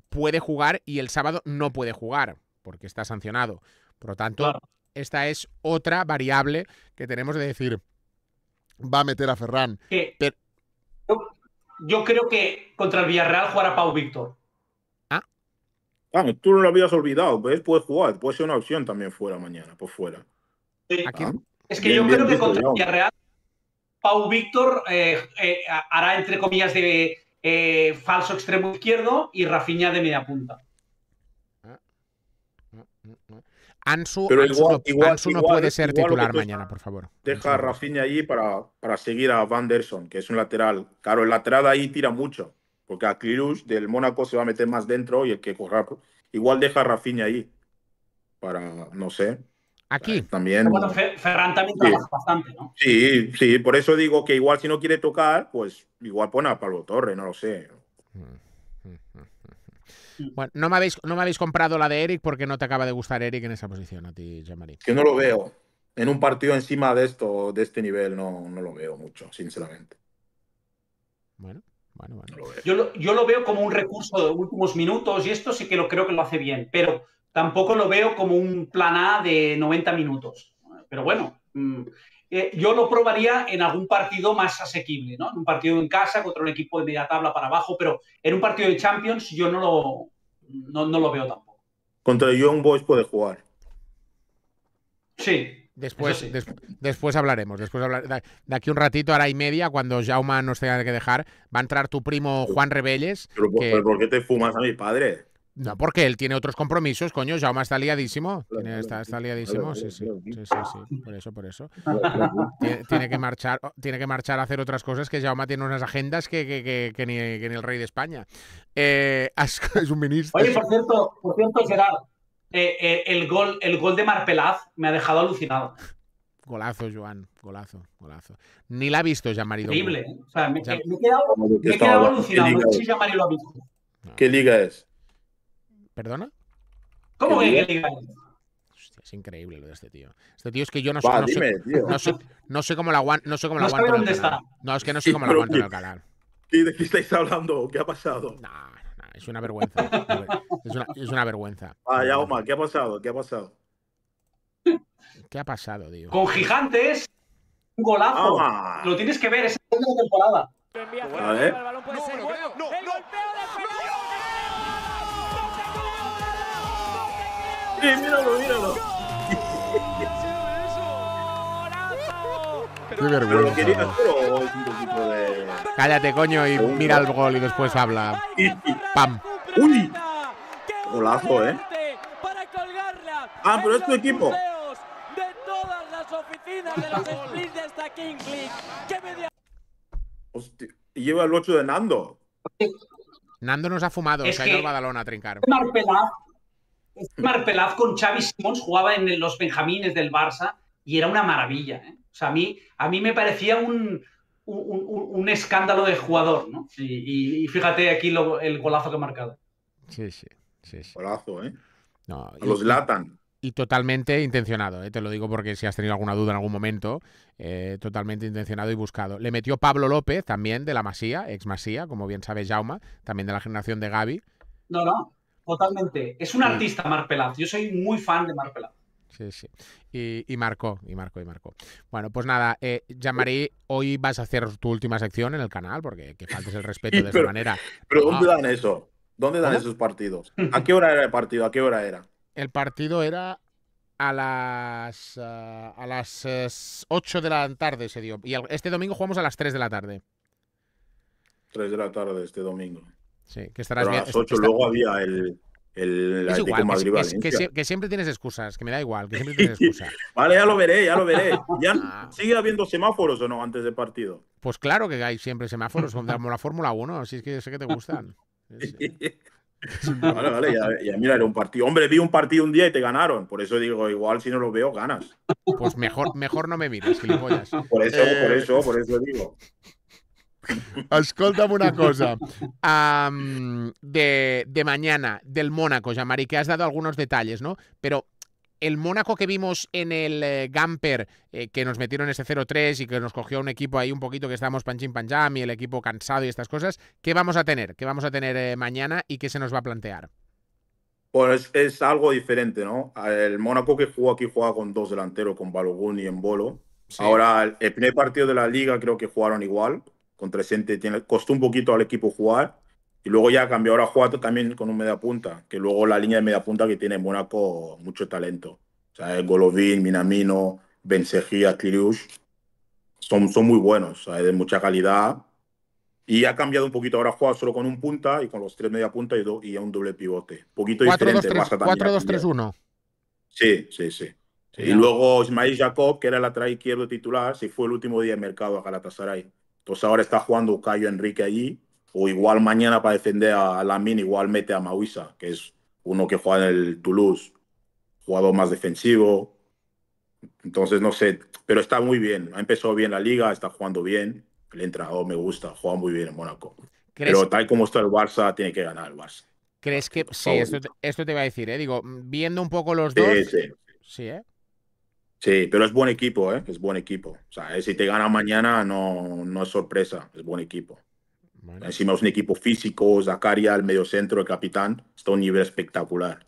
puede jugar y el sábado no puede jugar porque está sancionado. Por lo tanto, esta es otra variable que tenemos de decir. Va a meter a Ferran. Yo, creo que contra el Villarreal jugará Pau Víctor. Ah. ah tú no lo habías olvidado, ¿ves? Pues puedes jugar, puede ser una opción también fuera mañana, por fuera. Ah. Es que yo creo que contra Villarreal, Pau Víctor eh, eh, hará, entre comillas, de eh, falso extremo izquierdo y Rafinha de media punta. Ansu, no, puede ser titular mañana, por favor. Deja a Rafinha allí para, para seguir a Vanderson, que es un lateral. Claro, el lateral ahí tira mucho, porque a Clirus del Mónaco se va a meter más dentro y el que corra. Igual deja a Rafinha ahí para, no sé, Aquí. También. Ferran también trabaja bastante, ¿no? Sí, sí, por eso digo que igual si no quiere tocar, pues igual pone a Pablo Torre, no lo sé. Mm. Bueno, no me habéis, no me habéis comprado la de Eric porque no te acaba de gustar Eric en esa posición a ti, jean Que no lo veo. En un partido encima de esto, de este nivel, no, lo veo mucho, sinceramente. Bueno, bueno, bueno. yo, lo, yo lo veo como un recurso de últimos minutos y esto sí que lo creo que lo hace bien, pero tampoco lo veo como un plan A de 90 minutos. Pero bueno, mm, eh, yo lo probaría en algún partido más asequible, ¿no? En un partido en casa contra un equipo de media tabla para abajo, pero en un partido de Champions yo no lo, no, lo veo tampoco. Contra Young Boys puede jugar. Sí, Después, después hablaremos. Después de aquí un ratito, hora y media, cuando Jauma nos tenga que dejar, va a entrar tu primo Juan Rebelles. Pero, ¿Por qué te fumas a mi padre? No, porque él tiene otros compromisos, coño. Jaume está liadísimo. Tiene, está, liadísimo, sí sí. sí, sí. Por eso, por eso. Tiene, que marchar, tiene que marchar a hacer otras cosas que Jaume tiene unas agendas que, que, que, ni, el rey de España. Eh, es un ministro. Oye, por cierto, por cierto Gerard, eh, eh, el, gol, el gol de Marpelaz me ha dejado alucinado. Golazo, Joan. Golazo, golazo. Ni la ha visto Jean-Marie Increíble. O sea, me, he quedado, alucinado. No sé si jean lo ha visto. ¿Qué liga es? ¿Perdona? ¿Cómo que ilegales? Hostia, es increíble lo de este tío. Este tío es que yo no, sé, no sé, cómo lo aguanto. No sé cómo es que no sé cómo la aguanto en el canal. de qué estáis hablando? ¿Qué ha pasado? No, es una vergüenza. es, una, vergüenza. Vaya, Oma, ¿qué ha pasado? ¿Qué ha pasado? ¿Qué ha pasado, tío? Con gigantes, un golazo. Lo tienes que ver, es la temporada. El ver. No, míralo, míralo. Qué vergüenza. Pero quería, pero un poquito de... Cállate, coño, y mira el gol y después habla. ¡Pam! ¡Uy! Golazo, ¿eh? Ah, pero es tu equipo. De todas las oficinas de los splits de esta King League. ¡Qué media! Hostia, lleva el 8 de Nando. Nando nos ha fumado, se ha ido al Badalona a trincar. Marpelaz este Mar Pelaz con Xavi Simons jugaba en los Benjamines del Barça y era una maravilla. ¿eh? O sea, a mí, a mí me parecía un, un, escándalo de jugador, ¿no? Y, fíjate aquí el golazo que ha marcado. Sí, sí, sí. Golazo, ¿eh? los latan. Y totalmente intencionado, ¿eh? te lo digo porque si has tenido alguna duda en algún momento, eh, totalmente intencionado y buscado. Le metió Pablo López, también de la Masía, ex Masía, como bien sabe Jauma, también de la generación de Gaby. No, no, Totalmente. Es un artista, Mar Pelaz. Yo soy muy fan de Mar Pelaz. Sí, sí. Y, Marco, marcó, y marcó, y marcó. Bueno, pues nada, eh, hoy vas a hacer tu última sección en el canal, porque que faltes el respeto de esa manera. Pero ¿dónde ah. dan eso? ¿Dónde dan esos partidos? ¿A qué hora era el partido? ¿A qué hora era? El partido era a las, eh, a las 8 eh, de la tarde, se dio. Y este domingo jugamos a las 3 de la tarde. 3 de la tarde este domingo que estarás Pero a las 8 luego había el, que, siempre tienes excusas, que me da igual, que siempre tienes excusas. vale, ya lo veré, ya lo veré. ¿Ya ah. ¿Sigue habiendo semáforos o no antes del partido? Pues claro que hay siempre semáforos, como la Fórmula 1, así es que sé que te gustan. Eh, vale, vale, ya, mira, era un partido. Hombre, vi un partido un día y te ganaron. Por eso digo, igual si no lo veo, ganas. Pues mejor, mejor no me mires, gilipollas. Por eso, por eh, eso, por eso digo. Escolta'm una cosa. de, mañana, del Mónaco, Mari, que has dado algunos detalles, ¿no? Pero el Mónaco que vimos en el eh, Gamper, eh, que nos metieron ese 0-3 y que nos cogió un equipo ahí un poquito que estábamos panchín panjam y el equipo cansado y estas cosas, ¿qué vamos a tener? ¿Qué vamos a tener eh, mañana y qué se nos va a plantear? Pues es, algo diferente, ¿no? El Mónaco que jugó aquí jugaba con dos delanteros, con Balogun y en Bolo. Ahora, el primer partido de la liga creo que jugaron igual, contra Sente tiene, costó un poquito al equipo jugar. Y luego ya cambió ahora jugar también con un media punta, que luego la línea de media punta que tiene Mónaco mucho talento. O sea, Golovin, Minamino, Bensejía, Kiriush, son, son muy buenos, o sea, de mucha calidad. Y ha cambiado un poquito, ahora jugar solo con un punta y con los tres media punta y, dos y un doble pivote. Un poquito 4, diferente. 4-2-3-1. Sí, sí, sí. y luego Ismail Jacob, que era el lateral izquierdo titular, se fue el último día de mercado a Galatasaray pues ahora está jugando Cayo Enrique allí, o igual mañana para defender a Lamin, igual mete a Mauisa, que es uno que juega en el Toulouse, jugador más defensivo. Entonces no sé, pero está muy bien, ha empezado bien la liga, está jugando bien, el entrenador me gusta, juega muy bien en Mónaco. Pero tal como está el Barça, tiene que ganar el Barça. ¿Crees que.? Sí, esto te, esto iba a decir, ¿eh? Digo, viendo un poco los dos. Sí, sí. Eh. Sí, pero es buen equipo, ¿eh? Es buen equipo. O sea, eh, si te gana mañana no, no es sorpresa, es buen equipo. Encima es un equipo físico, Zacaria, el medio centro, el capitán, está a un nivel espectacular.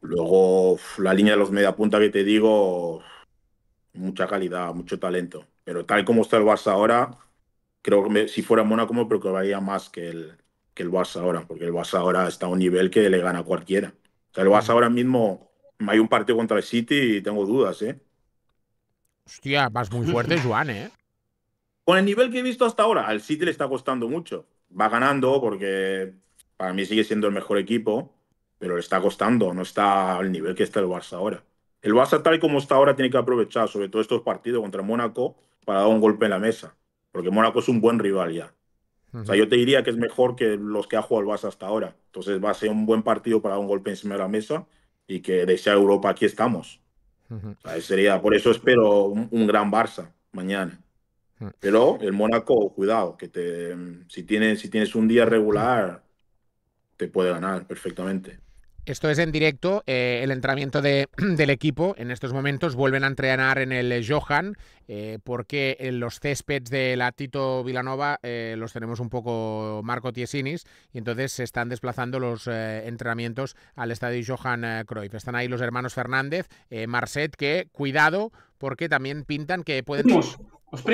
luego la línea de los media punta que te digo, mucha calidad, mucho talento. Pero tal como está el Barça ahora, creo que si fuera Mónaco me preocuparía más que el, que el Barça ahora, porque el Barça ahora está a un nivel que le gana a cualquiera. el Barça ahora mismo hay un partido contra el City y tengo dudas, ¿eh? Hostia, vas muy fuerte, Juan, ¿eh? Con el nivel que he visto hasta ahora, al City le está costando mucho. Va ganando porque para mí sigue siendo el mejor equipo, pero le está costando, no está al nivel que está el Barça ahora. El Barça tal y como está ahora tiene que aprovechar, sobre todo estos partidos contra Mónaco, para dar un golpe en la mesa, porque Mónaco es un buen rival ya. O sea, yo te diría que es mejor que los que ha jugado el Barça hasta ahora. Entonces va a ser un buen partido para dar un golpe encima de la mesa y que esa Europa, aquí estamos. sería, por eso espero un, gran Barça mañana. Mm. Pero el Mónaco, cuidado, que te, si, tienes, si tienes un día regular, te puede ganar perfectamente. Esto es en directo, eh, el entrenamiento de, del equipo. En estos momentos vuelven a entrenar en el eh, Johan, eh, porque los céspedes de la Tito Vilanova los tenemos un poco Marco Tiesinis, y entonces se están desplazando los entrenamientos al estadio Johan Cruyff. Están ahí los hermanos Fernández, Marcet, que cuidado, porque también pintan que pueden. los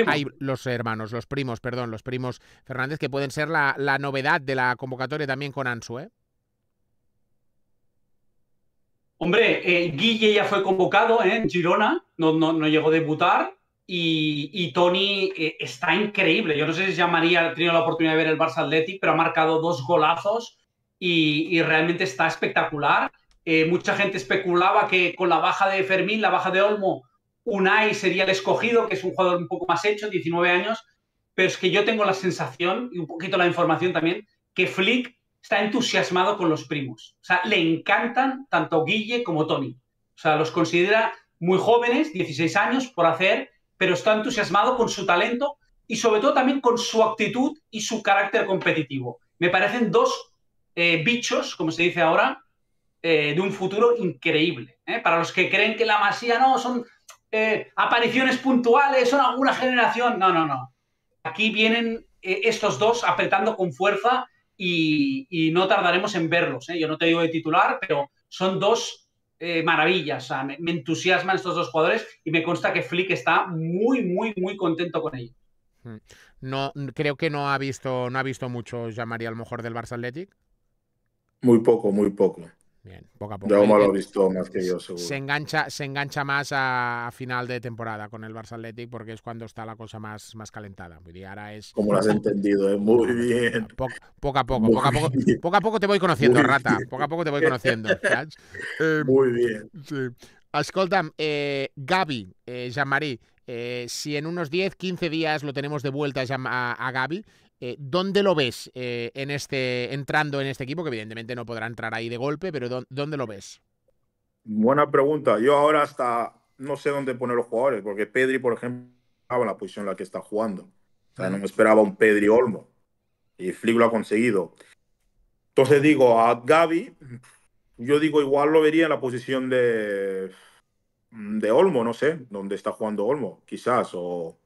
Hay los hermanos, los primos, perdón, los primos Fernández, que pueden ser la, la novedad de la convocatoria también con Ansu, ¿eh? Hombre, eh, Guille ya fue convocado ¿eh? en Girona, no, llegó a debutar y, Tony eh, está increíble. Yo no sé si ya María ha tenido la oportunidad de ver el Barça Athletic, pero ha marcado dos golazos y, y realmente está espectacular. mucha gente especulaba que con la baja de Fermín, la baja de Olmo, Unai sería el escogido, que es un jugador un poco más hecho, 19 años, pero es que yo tengo la sensación, y un poquito la información también, que Flick está entusiasmado con los primos. O sea, le encantan tanto Guille como Tony. O sea, los considera muy jóvenes, 16 años por hacer, pero está entusiasmado con su talento y sobre todo también con su actitud y su carácter competitivo. Me parecen dos eh, bichos, como se dice ahora, eh, de un futuro increíble. ¿eh? Para los que creen que la masía no son apariciones puntuales, son alguna generación, no, no, no. Aquí vienen estos dos apretando con fuerza y, no tardaremos en verlos. ¿eh? Yo no te digo de titular, pero son dos eh, maravillas. me, entusiasman estos dos jugadores y me consta que Flick está muy, muy, muy contento con ellos. Mm. No, creo que no ha visto, no ha visto mucho, llamaría a lo mejor del Barça Athletic. Muy poco, muy poco. Bien, poco a poco. lo eh, visto más que yo, seguro. Se engancha, se engancha más a, final de temporada con el Barça Athletic porque es cuando está la cosa más, más calentada. ahora es... Como lo has entendido, es muy bien. Poco, a ¿eh? poco, poco a poco, poco a poco te voy conociendo, Rata. Poco a poco te voy conociendo. muy eh, bien. Sí. Gaby eh, Jean-Marie, si en unos 10, 15 días lo tenemos de vuelta a, a, a Gaby, eh, ¿Dónde lo ves eh, en este, entrando en este equipo? Que evidentemente no podrá entrar ahí de golpe, pero ¿dónde, lo ves? Buena pregunta. Yo ahora hasta no sé dónde poner los jugadores, porque Pedri, por ejemplo, estaba en la posición en la que está jugando. O sea, no me esperaba un Pedri Olmo. Y Flick lo ha conseguido. Entonces digo, a Gaby, yo digo, igual lo vería en la posición de, de Olmo, no sé, dónde está jugando Olmo, quizás, o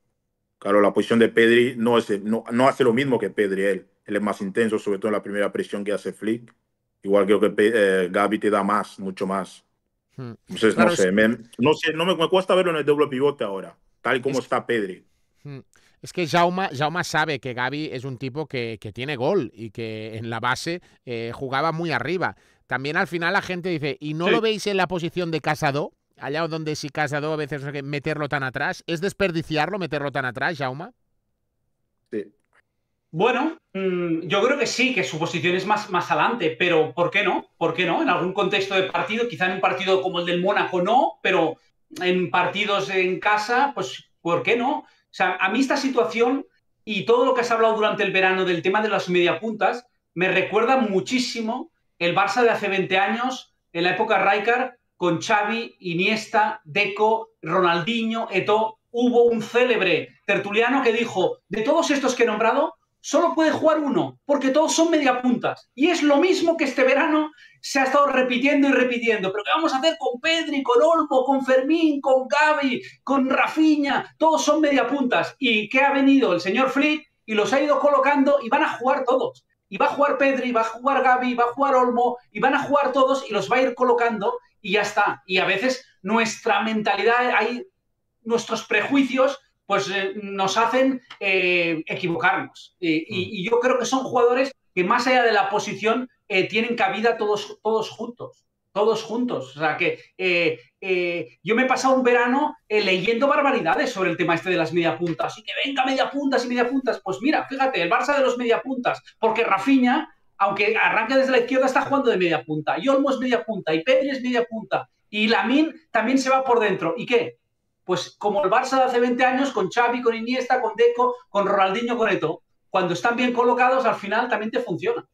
Claro, la posición de Pedri no, es, no, hace lo mismo que Pedri él. Él es más intenso, sobre todo en la primera presión que hace Flick. Igual creo que eh, Gaby te da más, mucho más. Hmm. Entonces, no, sé, no me, cuesta verlo en el doble pivote ahora, tal como está Pedri. Hmm. Es que Jauma, sabe que Gaby es un tipo que, tiene gol y que en la base eh, jugaba muy arriba. También al final la gente dice, ¿y no lo veis en la posición de Casado? allá donde si Casado a veces meterlo tan atrás, ¿es desperdiciarlo meterlo tan atrás, Jauma? Sí. Bueno, yo mm, creo que sí, que su posición es más, más adelante, pero ¿por qué no? ¿Por qué no? En algún contexto de partido, quizá en un partido como el del Mónaco no, pero en partidos en casa, pues ¿por qué no? O sea, a mí esta situación y todo lo que has hablado durante el verano del tema de las mediapuntas me recuerda muchísimo el Barça de hace 20 años, en la época Rijkaard, con Xavi, Iniesta, Deco, Ronaldinho, Eto, hubo un célebre tertuliano que dijo, de todos estos que he nombrado, solo puede jugar uno, porque todos son mediapuntas. Y es lo mismo que este verano se ha estado repitiendo y repitiendo. Pero ¿qué vamos a hacer con Pedri, con Olmo, con Fermín, con Gaby, con Rafiña? Todos son mediapuntas. ¿Y qué ha venido el señor Flick? Y los ha ido colocando y van a jugar todos. Y va a jugar Pedri, va a jugar Gaby, va a jugar Olmo, y van a jugar todos y los va a ir colocando y ya está. Y a veces nuestra mentalidad, hay, nuestros prejuicios, pues eh, nos hacen eh, equivocarnos. Mm. Y, yo creo que son jugadores que más allá de la posición eh, tienen cabida todos, todos juntos. Todos juntos. O sea que yo me he pasado un verano leyendo barbaridades sobre el tema este de las media puntas. Y que venga media puntas y media puntas. Pues mira, fíjate, el Barça de los media puntas. Porque Rafiña aunque arranca desde la izquierda, está jugando de media punta. Y Olmo es media punta, y Pedri es media punta, y Lamin también se va por dentro. ¿Y qué? Pues como el Barça de hace 20 años, con Xavi, con Iniesta, con Deco, con Ronaldinho, con Eto, cuando están bien colocados, al final también te funciona.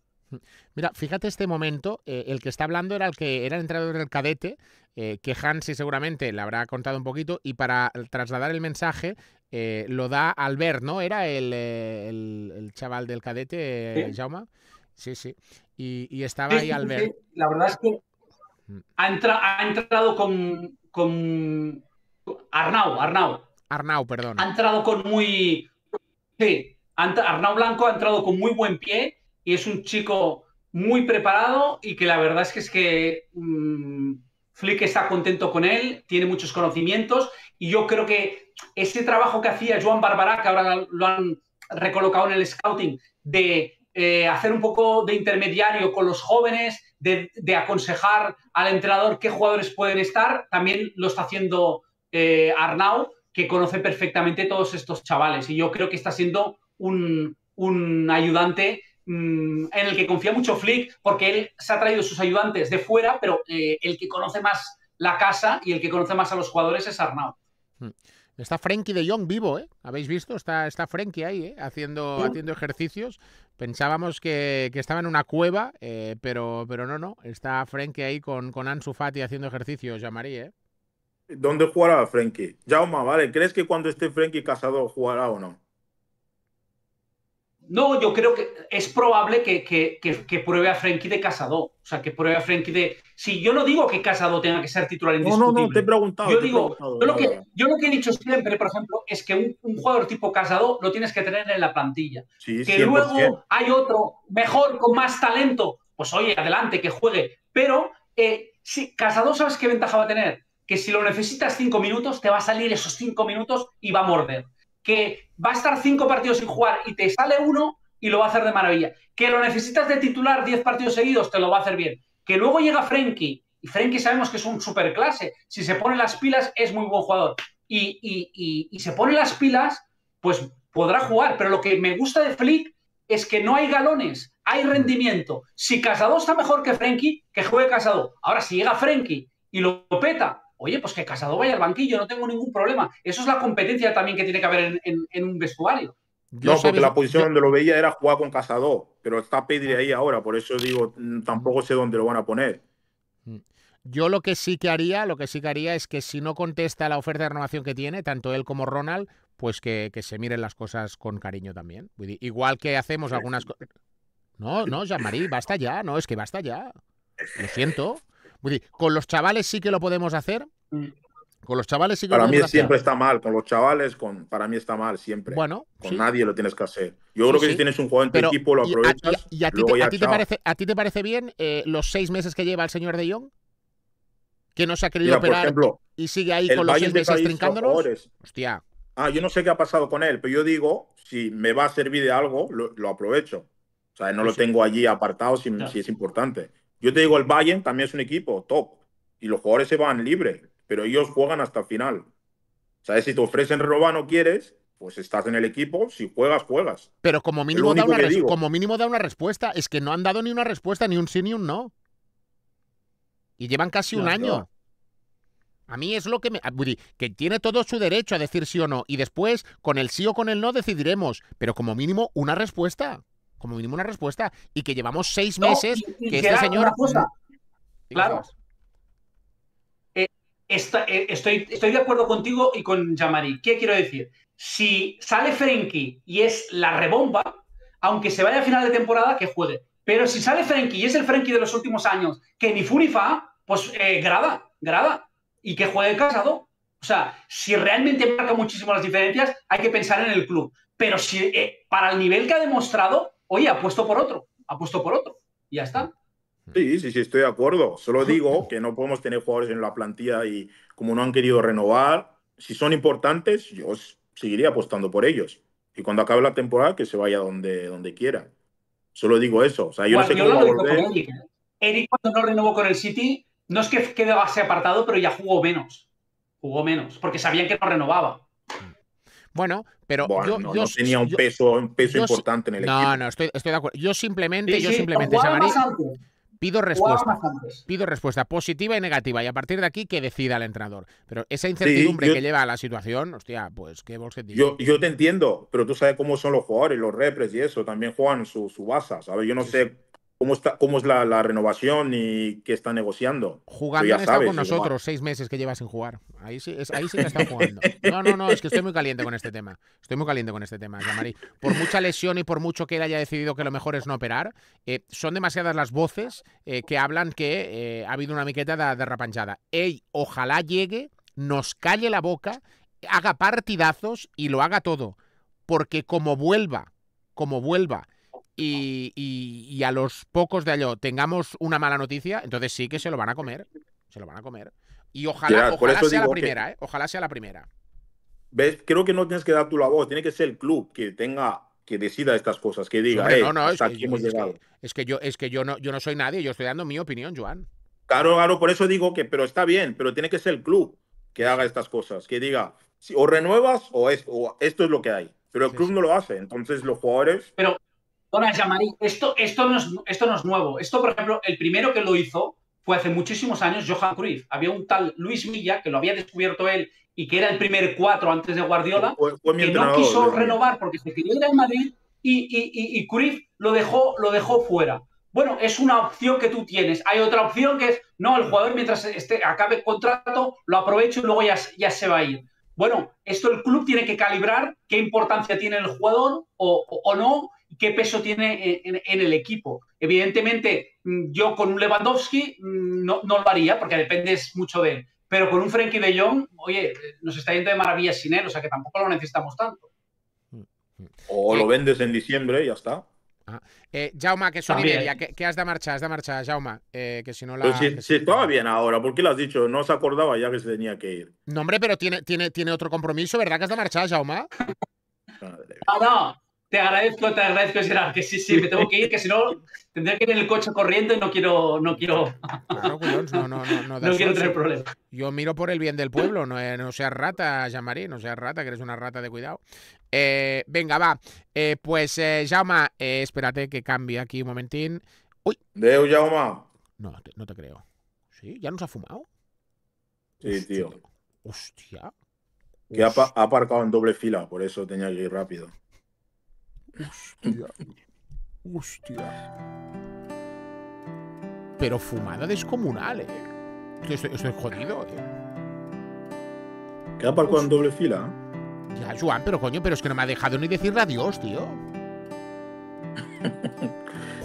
Mira, fíjate este momento, eh, el que está hablando era el que era el entrenador del cadete, eh, que Hansi seguramente le habrá contado un poquito, y para trasladar el mensaje eh, lo da Albert, ¿no? Era el, chaval del cadete, ¿Sí? Jaume sí, sí. Y, estaba ahí al ver. la verdad es que mm. ha, entrado con, con, Arnau, Arnau. Arnau, perdón. Ha entrado con muy... Sí, Arnau Blanco ha entrado con muy buen pie y es un chico muy preparado y que la verdad es que es que mm, Flick está contento con él, tiene muchos conocimientos y yo creo que ese trabajo que hacía Joan Barbará, que ahora lo han recolocado en el scouting, de eh, hacer un poco de intermediario con los jóvenes, de, aconsejar al entrenador qué jugadores pueden estar, también lo está haciendo Arnaud, eh, Arnau, que conoce perfectamente todos estos chavales. Y yo creo que está siendo un, ayudante mm, en el que confía mucho Flick, porque él se ha traído sus ayudantes de fuera, pero eh, el que conoce más la casa y el que conoce más a los jugadores es Arnau. Está Frenkie de Jong vivo, ¿eh? ¿Habéis visto? Está, está Frenkie ahí, ¿eh? Haciendo, haciendo ejercicios. Pensábamos que, estaba en una cueva, eh, pero, pero no, no. Está Frenkie ahí con, con Ansu Fati haciendo ejercicios, llamaría, ¿eh? ¿Dónde jugará Frenkie? Jauma, ¿vale? ¿Crees que cuando esté Frenkie casado jugará o no? No, yo creo que es probable que, pruebe a Frenkie de Casado. O sea, que pruebe a Frenkie de. Si sí, yo no digo que Casado tenga que ser titular indiscutible. No, no, no, te he preguntado. Yo, digo, yo, lo, que, he dicho siempre, por ejemplo, es que un, jugador tipo Casado lo tienes que tener en la plantilla. que luego hay otro mejor, con más talento. Pues oye, adelante, que juegue. Pero eh, si Casado, ¿sabes qué ventaja va a tener? Que si lo necesitas cinco minutos, te va a salir esos cinco minutos y va a morder que va a estar cinco partidos sin jugar y te sale uno y lo va a hacer de maravilla. Que lo necesitas de titular diez partidos seguidos, te lo va a hacer bien. Que luego llega Frenkie, y Frenkie sabemos que es un superclase. Si se pone las pilas, es muy buen jugador. Y, y, y, y se pone las pilas, pues podrá jugar. Pero lo que me gusta de Flick es que no hay galones, hay rendimiento. Si Casado está mejor que Frenkie, que juegue Casado. Ahora, si llega Frenkie y lo peta, oye, pues que Casado vaya al banquillo, no tengo ningún problema. Eso es la competencia también que tiene que haber en, un vestuario. no, porque la posición donde lo veía era jugar con Casado, pero está Pedri ahí ahora, por eso digo, mm, tampoco sé dónde lo van a poner. Mm. Yo lo que sí que haría, lo que sí que haría es que si no contesta la oferta de renovación que tiene, tanto él como Ronald, pues que, que se miren las cosas con cariño también. Pues igual que hacemos algunas cosas. No, no, Jean-Marie, basta ya, no, es que basta ya. Lo siento. Pues con los chavales sí que lo podemos hacer. Mm. Con los chavales sí que lo podemos hacer? Para mí siempre está mal, con los chavales, para mí está mal siempre. Bueno, con nadie lo tienes que hacer. Yo creo que si tienes un jugador en tu equipo, lo aprovechas. ¿Y a, ti, te, parece, bien eh, los seis meses que lleva el señor de Jong? Que no se ha querido operar y sigue ahí con los seis meses Hostia. Ah, yo no sé qué ha pasado con él, pero yo digo, si me va a servir de algo, lo, aprovecho. O sea, no pues lo tengo allí apartado si es importante. Yo te digo, el Bayern también es un equipo top y los jugadores se van libres, pero ellos juegan hasta el final. ¿Sabes? Si te ofrecen roba no quieres, pues estás en el equipo, si juegas, juegas. Pero como mínimo, da una, como mínimo da una respuesta, es que no han dado ni una respuesta, ni un sí, ni un no. Y llevan casi un año. A mí es lo que me... Ah, que tiene todo su derecho a decir sí o no. Y después, con el sí o con el no, decidiremos. Pero como mínimo, una respuesta como mínimo una respuesta y que llevamos seis meses que este señor... Claro. Eh, eh, estoy, de acuerdo contigo y con Yamari. ¿Qué quiero decir? Si sale Frenkie y es la rebomba, aunque se vaya a final de temporada, que juegue. Pero si sale Frenkie y es el Frenkie de los últimos años, que ni furifa, pues eh, graba... grada, Y que juegue casado. O sea, si realmente marca muchísimo las diferencias, hay que pensar en el club. Pero si para el nivel que ha demostrado, oye, apuesto por otro, apuesto por otro, y ya está. Sí, sí, sí, estoy de acuerdo. Solo digo que no podemos tener jugadores en la plantilla y como no han querido renovar, si son importantes, yo seguiría apostando por ellos. Y cuando acabe la temporada, que se vaya donde, donde quiera. Solo digo eso. O sea, yo no sé Eric. cuando no renovó con el City, no es que quedase apartado, pero ya jugó menos. Jugó menos, porque sabían que no renovaba. Bueno, pero yo, no, tenía un peso, un peso importante en el equipo. No, no, estoy, de acuerdo. Yo simplemente, yo simplemente, pido respuesta. Pido respuesta positiva y negativa. Y a partir de aquí que decida el entrenador. Pero esa incertidumbre que lleva a la situación, hostia, pues qué bolsillo. Yo, yo te entiendo, pero tú sabes cómo son los jugadores, los repres y eso, también juegan su, su base, ¿sabes? Yo no sé cómo, está, cómo es la, renovación y qué está negociando. Jugando ya sabes, con nosotros, seis meses que lleva sin jugar. Ahí sí, que está jugando. No, no, no, es que estoy muy caliente con este tema. Estoy muy caliente con este tema, Yamari. Por mucha lesión y por mucho que él haya decidido que lo mejor es no operar, eh, son demasiadas las voces eh, que hablan que eh, ha habido una miqueta de, de rapanchada. Ey, ojalá llegue, nos calle la boca, haga partidazos y lo haga todo. Porque como vuelva, como vuelva y, a los pocos de allá tengamos una mala noticia, entonces sí que se lo van a comer. Se lo van a comer. Y ojalá, ojalá sea la primera, eh, Ojalá sea la primera. ¿Ves? Creo que no tienes que dar tu labor, tiene que ser el club que tenga que decida estas cosas, que diga, eh, no, no, es, aquí que, hemos llegado. es que yo, es que yo no, yo no soy nadie, yo estoy dando mi opinión, Joan. Claro, claro, por eso digo que, pero está bien, pero tiene que ser el club que haga estas cosas, que diga, si, o renuevas o, es, esto es lo que hay. Pero el club no lo hace, entonces los jugadores pero, esto, esto, no es, esto nuevo. Esto, por ejemplo, el primero que lo hizo fue hace muchísimos años Johan Cruyff. Había un tal Luis Milla que lo había descubierto él y que era el primer cuatro antes de Guardiola, que no quiso renovar porque se quería ir al Madrid y, y, Cruyff lo dejó, lo dejó fuera. Bueno, es una opción que tú tienes. Hay otra opción que es, no, el jugador mientras este acabe el contrato lo aprovecho y luego ya, se va a ir. Bueno, esto el club tiene que calibrar qué importancia tiene el jugador o no, qué peso tiene eh, en, el equipo. Evidentemente, mm, yo con un Lewandowski mm, no, lo haría, porque dependes mucho de él. Pero con un Frenkie de Jong, oye, nos está yendo de maravilla sin él, o sea que tampoco lo necesitamos tanto. O lo eh, vendes en diciembre y ya está. Eh, Jauma, que son Iberia, que, has de marchar, has de marchar, Jauma, que si no estaba bien ahora, ¿por qué lo has dicho? No se acordaba ya que se tenía que ir. No, hombre, pero tiene, tiene, tiene otro compromiso, ¿verdad que has de marchar, Jauma? Ah, no, te agradezco, te agradezco, Gerard, que sí, sí, me tengo que ir, que si no tendría que ir en el coche corriendo y no quiero. No quiero, no, no, no, no, no quiero tener problemas. Yo miro por el bien del pueblo, eh, no, seas rata, Jean-Marie, no seas rata, que eres una rata de cuidado. Eh, venga, va. Eh, pues, eh, espérate que cambie aquí un momentín. Uy. Deu, Jaume. No, no te creo. ¿Sí? ¿Ya nos ha fumado? Sí, tío. Hostia. Que ha, ha aparcado en doble fila, por eso tenía que ir rápido. Hostia. Hostia. Pero fumada descomunal, eh. Estoy, jodido, tío. Queda para en doble fila. Ya, Juan, pero coño, pero es que no me ha dejado ni decirle adiós, tío.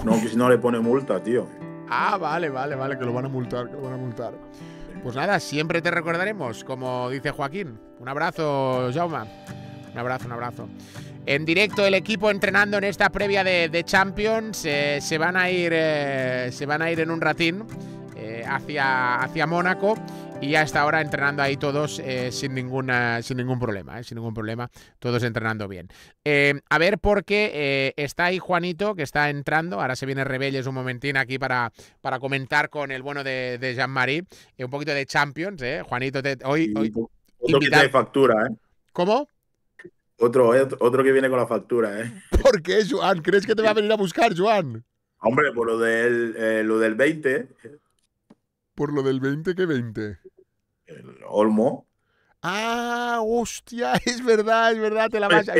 no, que si no le pone multa, tío. Ah, vale, vale, vale, que lo van a multar, que lo van a multar. Pues nada, siempre te recordaremos, como dice Joaquín. Un abrazo, Jauma. Un abrazo, un abrazo. En directo el equipo entrenando en esta previa de, Champions. Eh, se, van a ir, eh, se van a ir en un ratín eh, hacia, hacia Mónaco y ya está ahora entrenando ahí todos sin, ninguna, sin ningún problema, sin ningún problema, todos entrenando bien. a ver, ¿por porque está ahí Juanito, que está entrando, ahora se viene Rebelles un momentín aquí para, para comentar con el bueno de, Jean-Marie, un poquito de Champions, Juanito, hoy... hoy factura, ¿eh? ¿Cómo? Otro, que viene con la factura, ¿eh? ¿Por qué, Joan? ¿Crees que te va a venir a buscar, Joan? Hombre, por lo del, eh, lo del 20. ¿Por lo del 20 qué 20? El Olmo. Ah, hostia, es verdad, es verdad, te la vas a...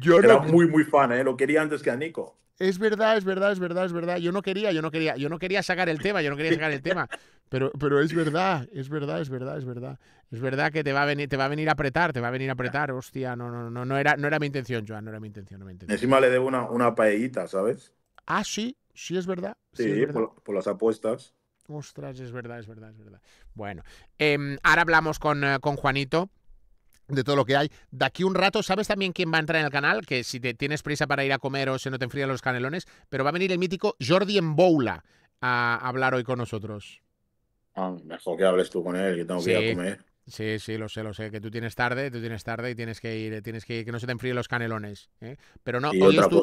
Yo, Era muy, muy fan, ¿eh? Lo quería antes que a Nico es verdad, es verdad, es verdad, es verdad. Yo no quería, yo no quería, yo no quería sacar el tema, yo no quería sacar el tema. Pero, pero es verdad, es verdad, es verdad, es verdad. Es verdad que te va a venir, te va a venir apretar, te va a venir a apretar. Hostia, no, no, no, no era, no era mi intención, Joan, no era mi intención, no Encima le debo una, una paellita, ¿sabes? Ah, sí, sí es verdad. Sí, Por, las apuestas. Ostras, es verdad, es verdad, es verdad. Bueno, em, ahora hablamos con, eh, con Juanito de todo lo que hay. De aquí un rato, ¿sabes también quién va a entrar en el canal? Que si te tienes prisa para ir a comer o se no te enfrían los canelones, pero va a venir el mítico Jordi Mboula a hablar hoy con nosotros. Ah, mejor que hables tú con él, que tengo que ir a comer. Sí, sí, lo sé, lo sé, que tú tienes tarde, tú tienes tarde y tienes que ir, tienes que que no se te enfríen los canelones. ¿eh? Pero no, hoy es tu,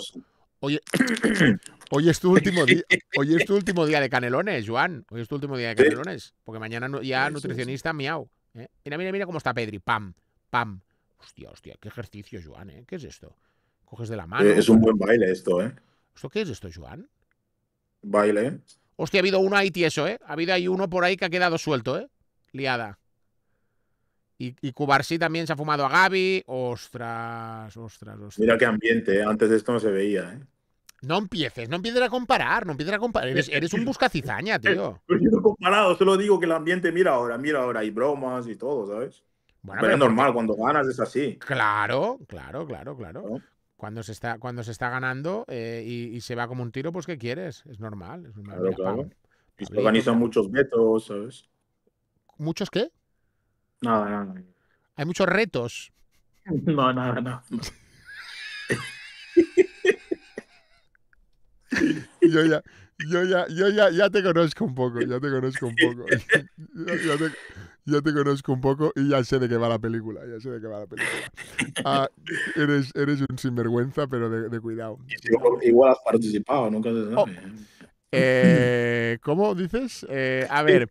Hoy, es tu último día, hoy es tu último día de canelones, Juan. Hoy es tu último día de canelones, porque mañana ya nutricionista miau. ¿eh? Mira, mira, mira cómo está Pedri, pam pam. Hostia, hostia, qué ejercicio, Joan, ¿eh? ¿Qué es esto? Coges de la mano. Eh, es un buen baile esto, ¿eh? ¿Esto qué es esto, Joan? Baile. Hostia, ha habido uno ahí tieso, ¿eh? Ha habido ahí uno por ahí que ha quedado suelto, ¿eh? Liada. Y, y Cubarsí también se ha fumado a Gaby. Ostras, ostras, ostras. Mira qué ambiente, eh. antes de esto no se veía, ¿eh? No empieces, no empieces a comparar, no empieces a comparar. Eres, un buscacizaña, tío. yo no he comparado, solo digo que el ambiente, mira ahora, mira ahora, hay bromas y todo, ¿sabes? pero, es normal, cuando ganas es así. Claro, claro, claro, claro. Cuando se está, cuando se está ganando eh, y, se va como un tiro, pues ¿qué quieres? Es normal. Es normal. organizan muchos retos, ¿sabes? ¿Muchos qué? Nada, nada. Hay muchos retos. No, nada, no. Y yo ya, yo ya, yo ya, te conozco un poco, ya te conozco un poco. Ya, te, conozco un poco y ya sé de qué va la película, ya sé de qué va la película. Ah, eres, un sinvergüenza, pero de, cuidado. Igual has participado, nunca se oh. ¿eh? sabe. Eh, ¿Cómo dices? Eh, a ver.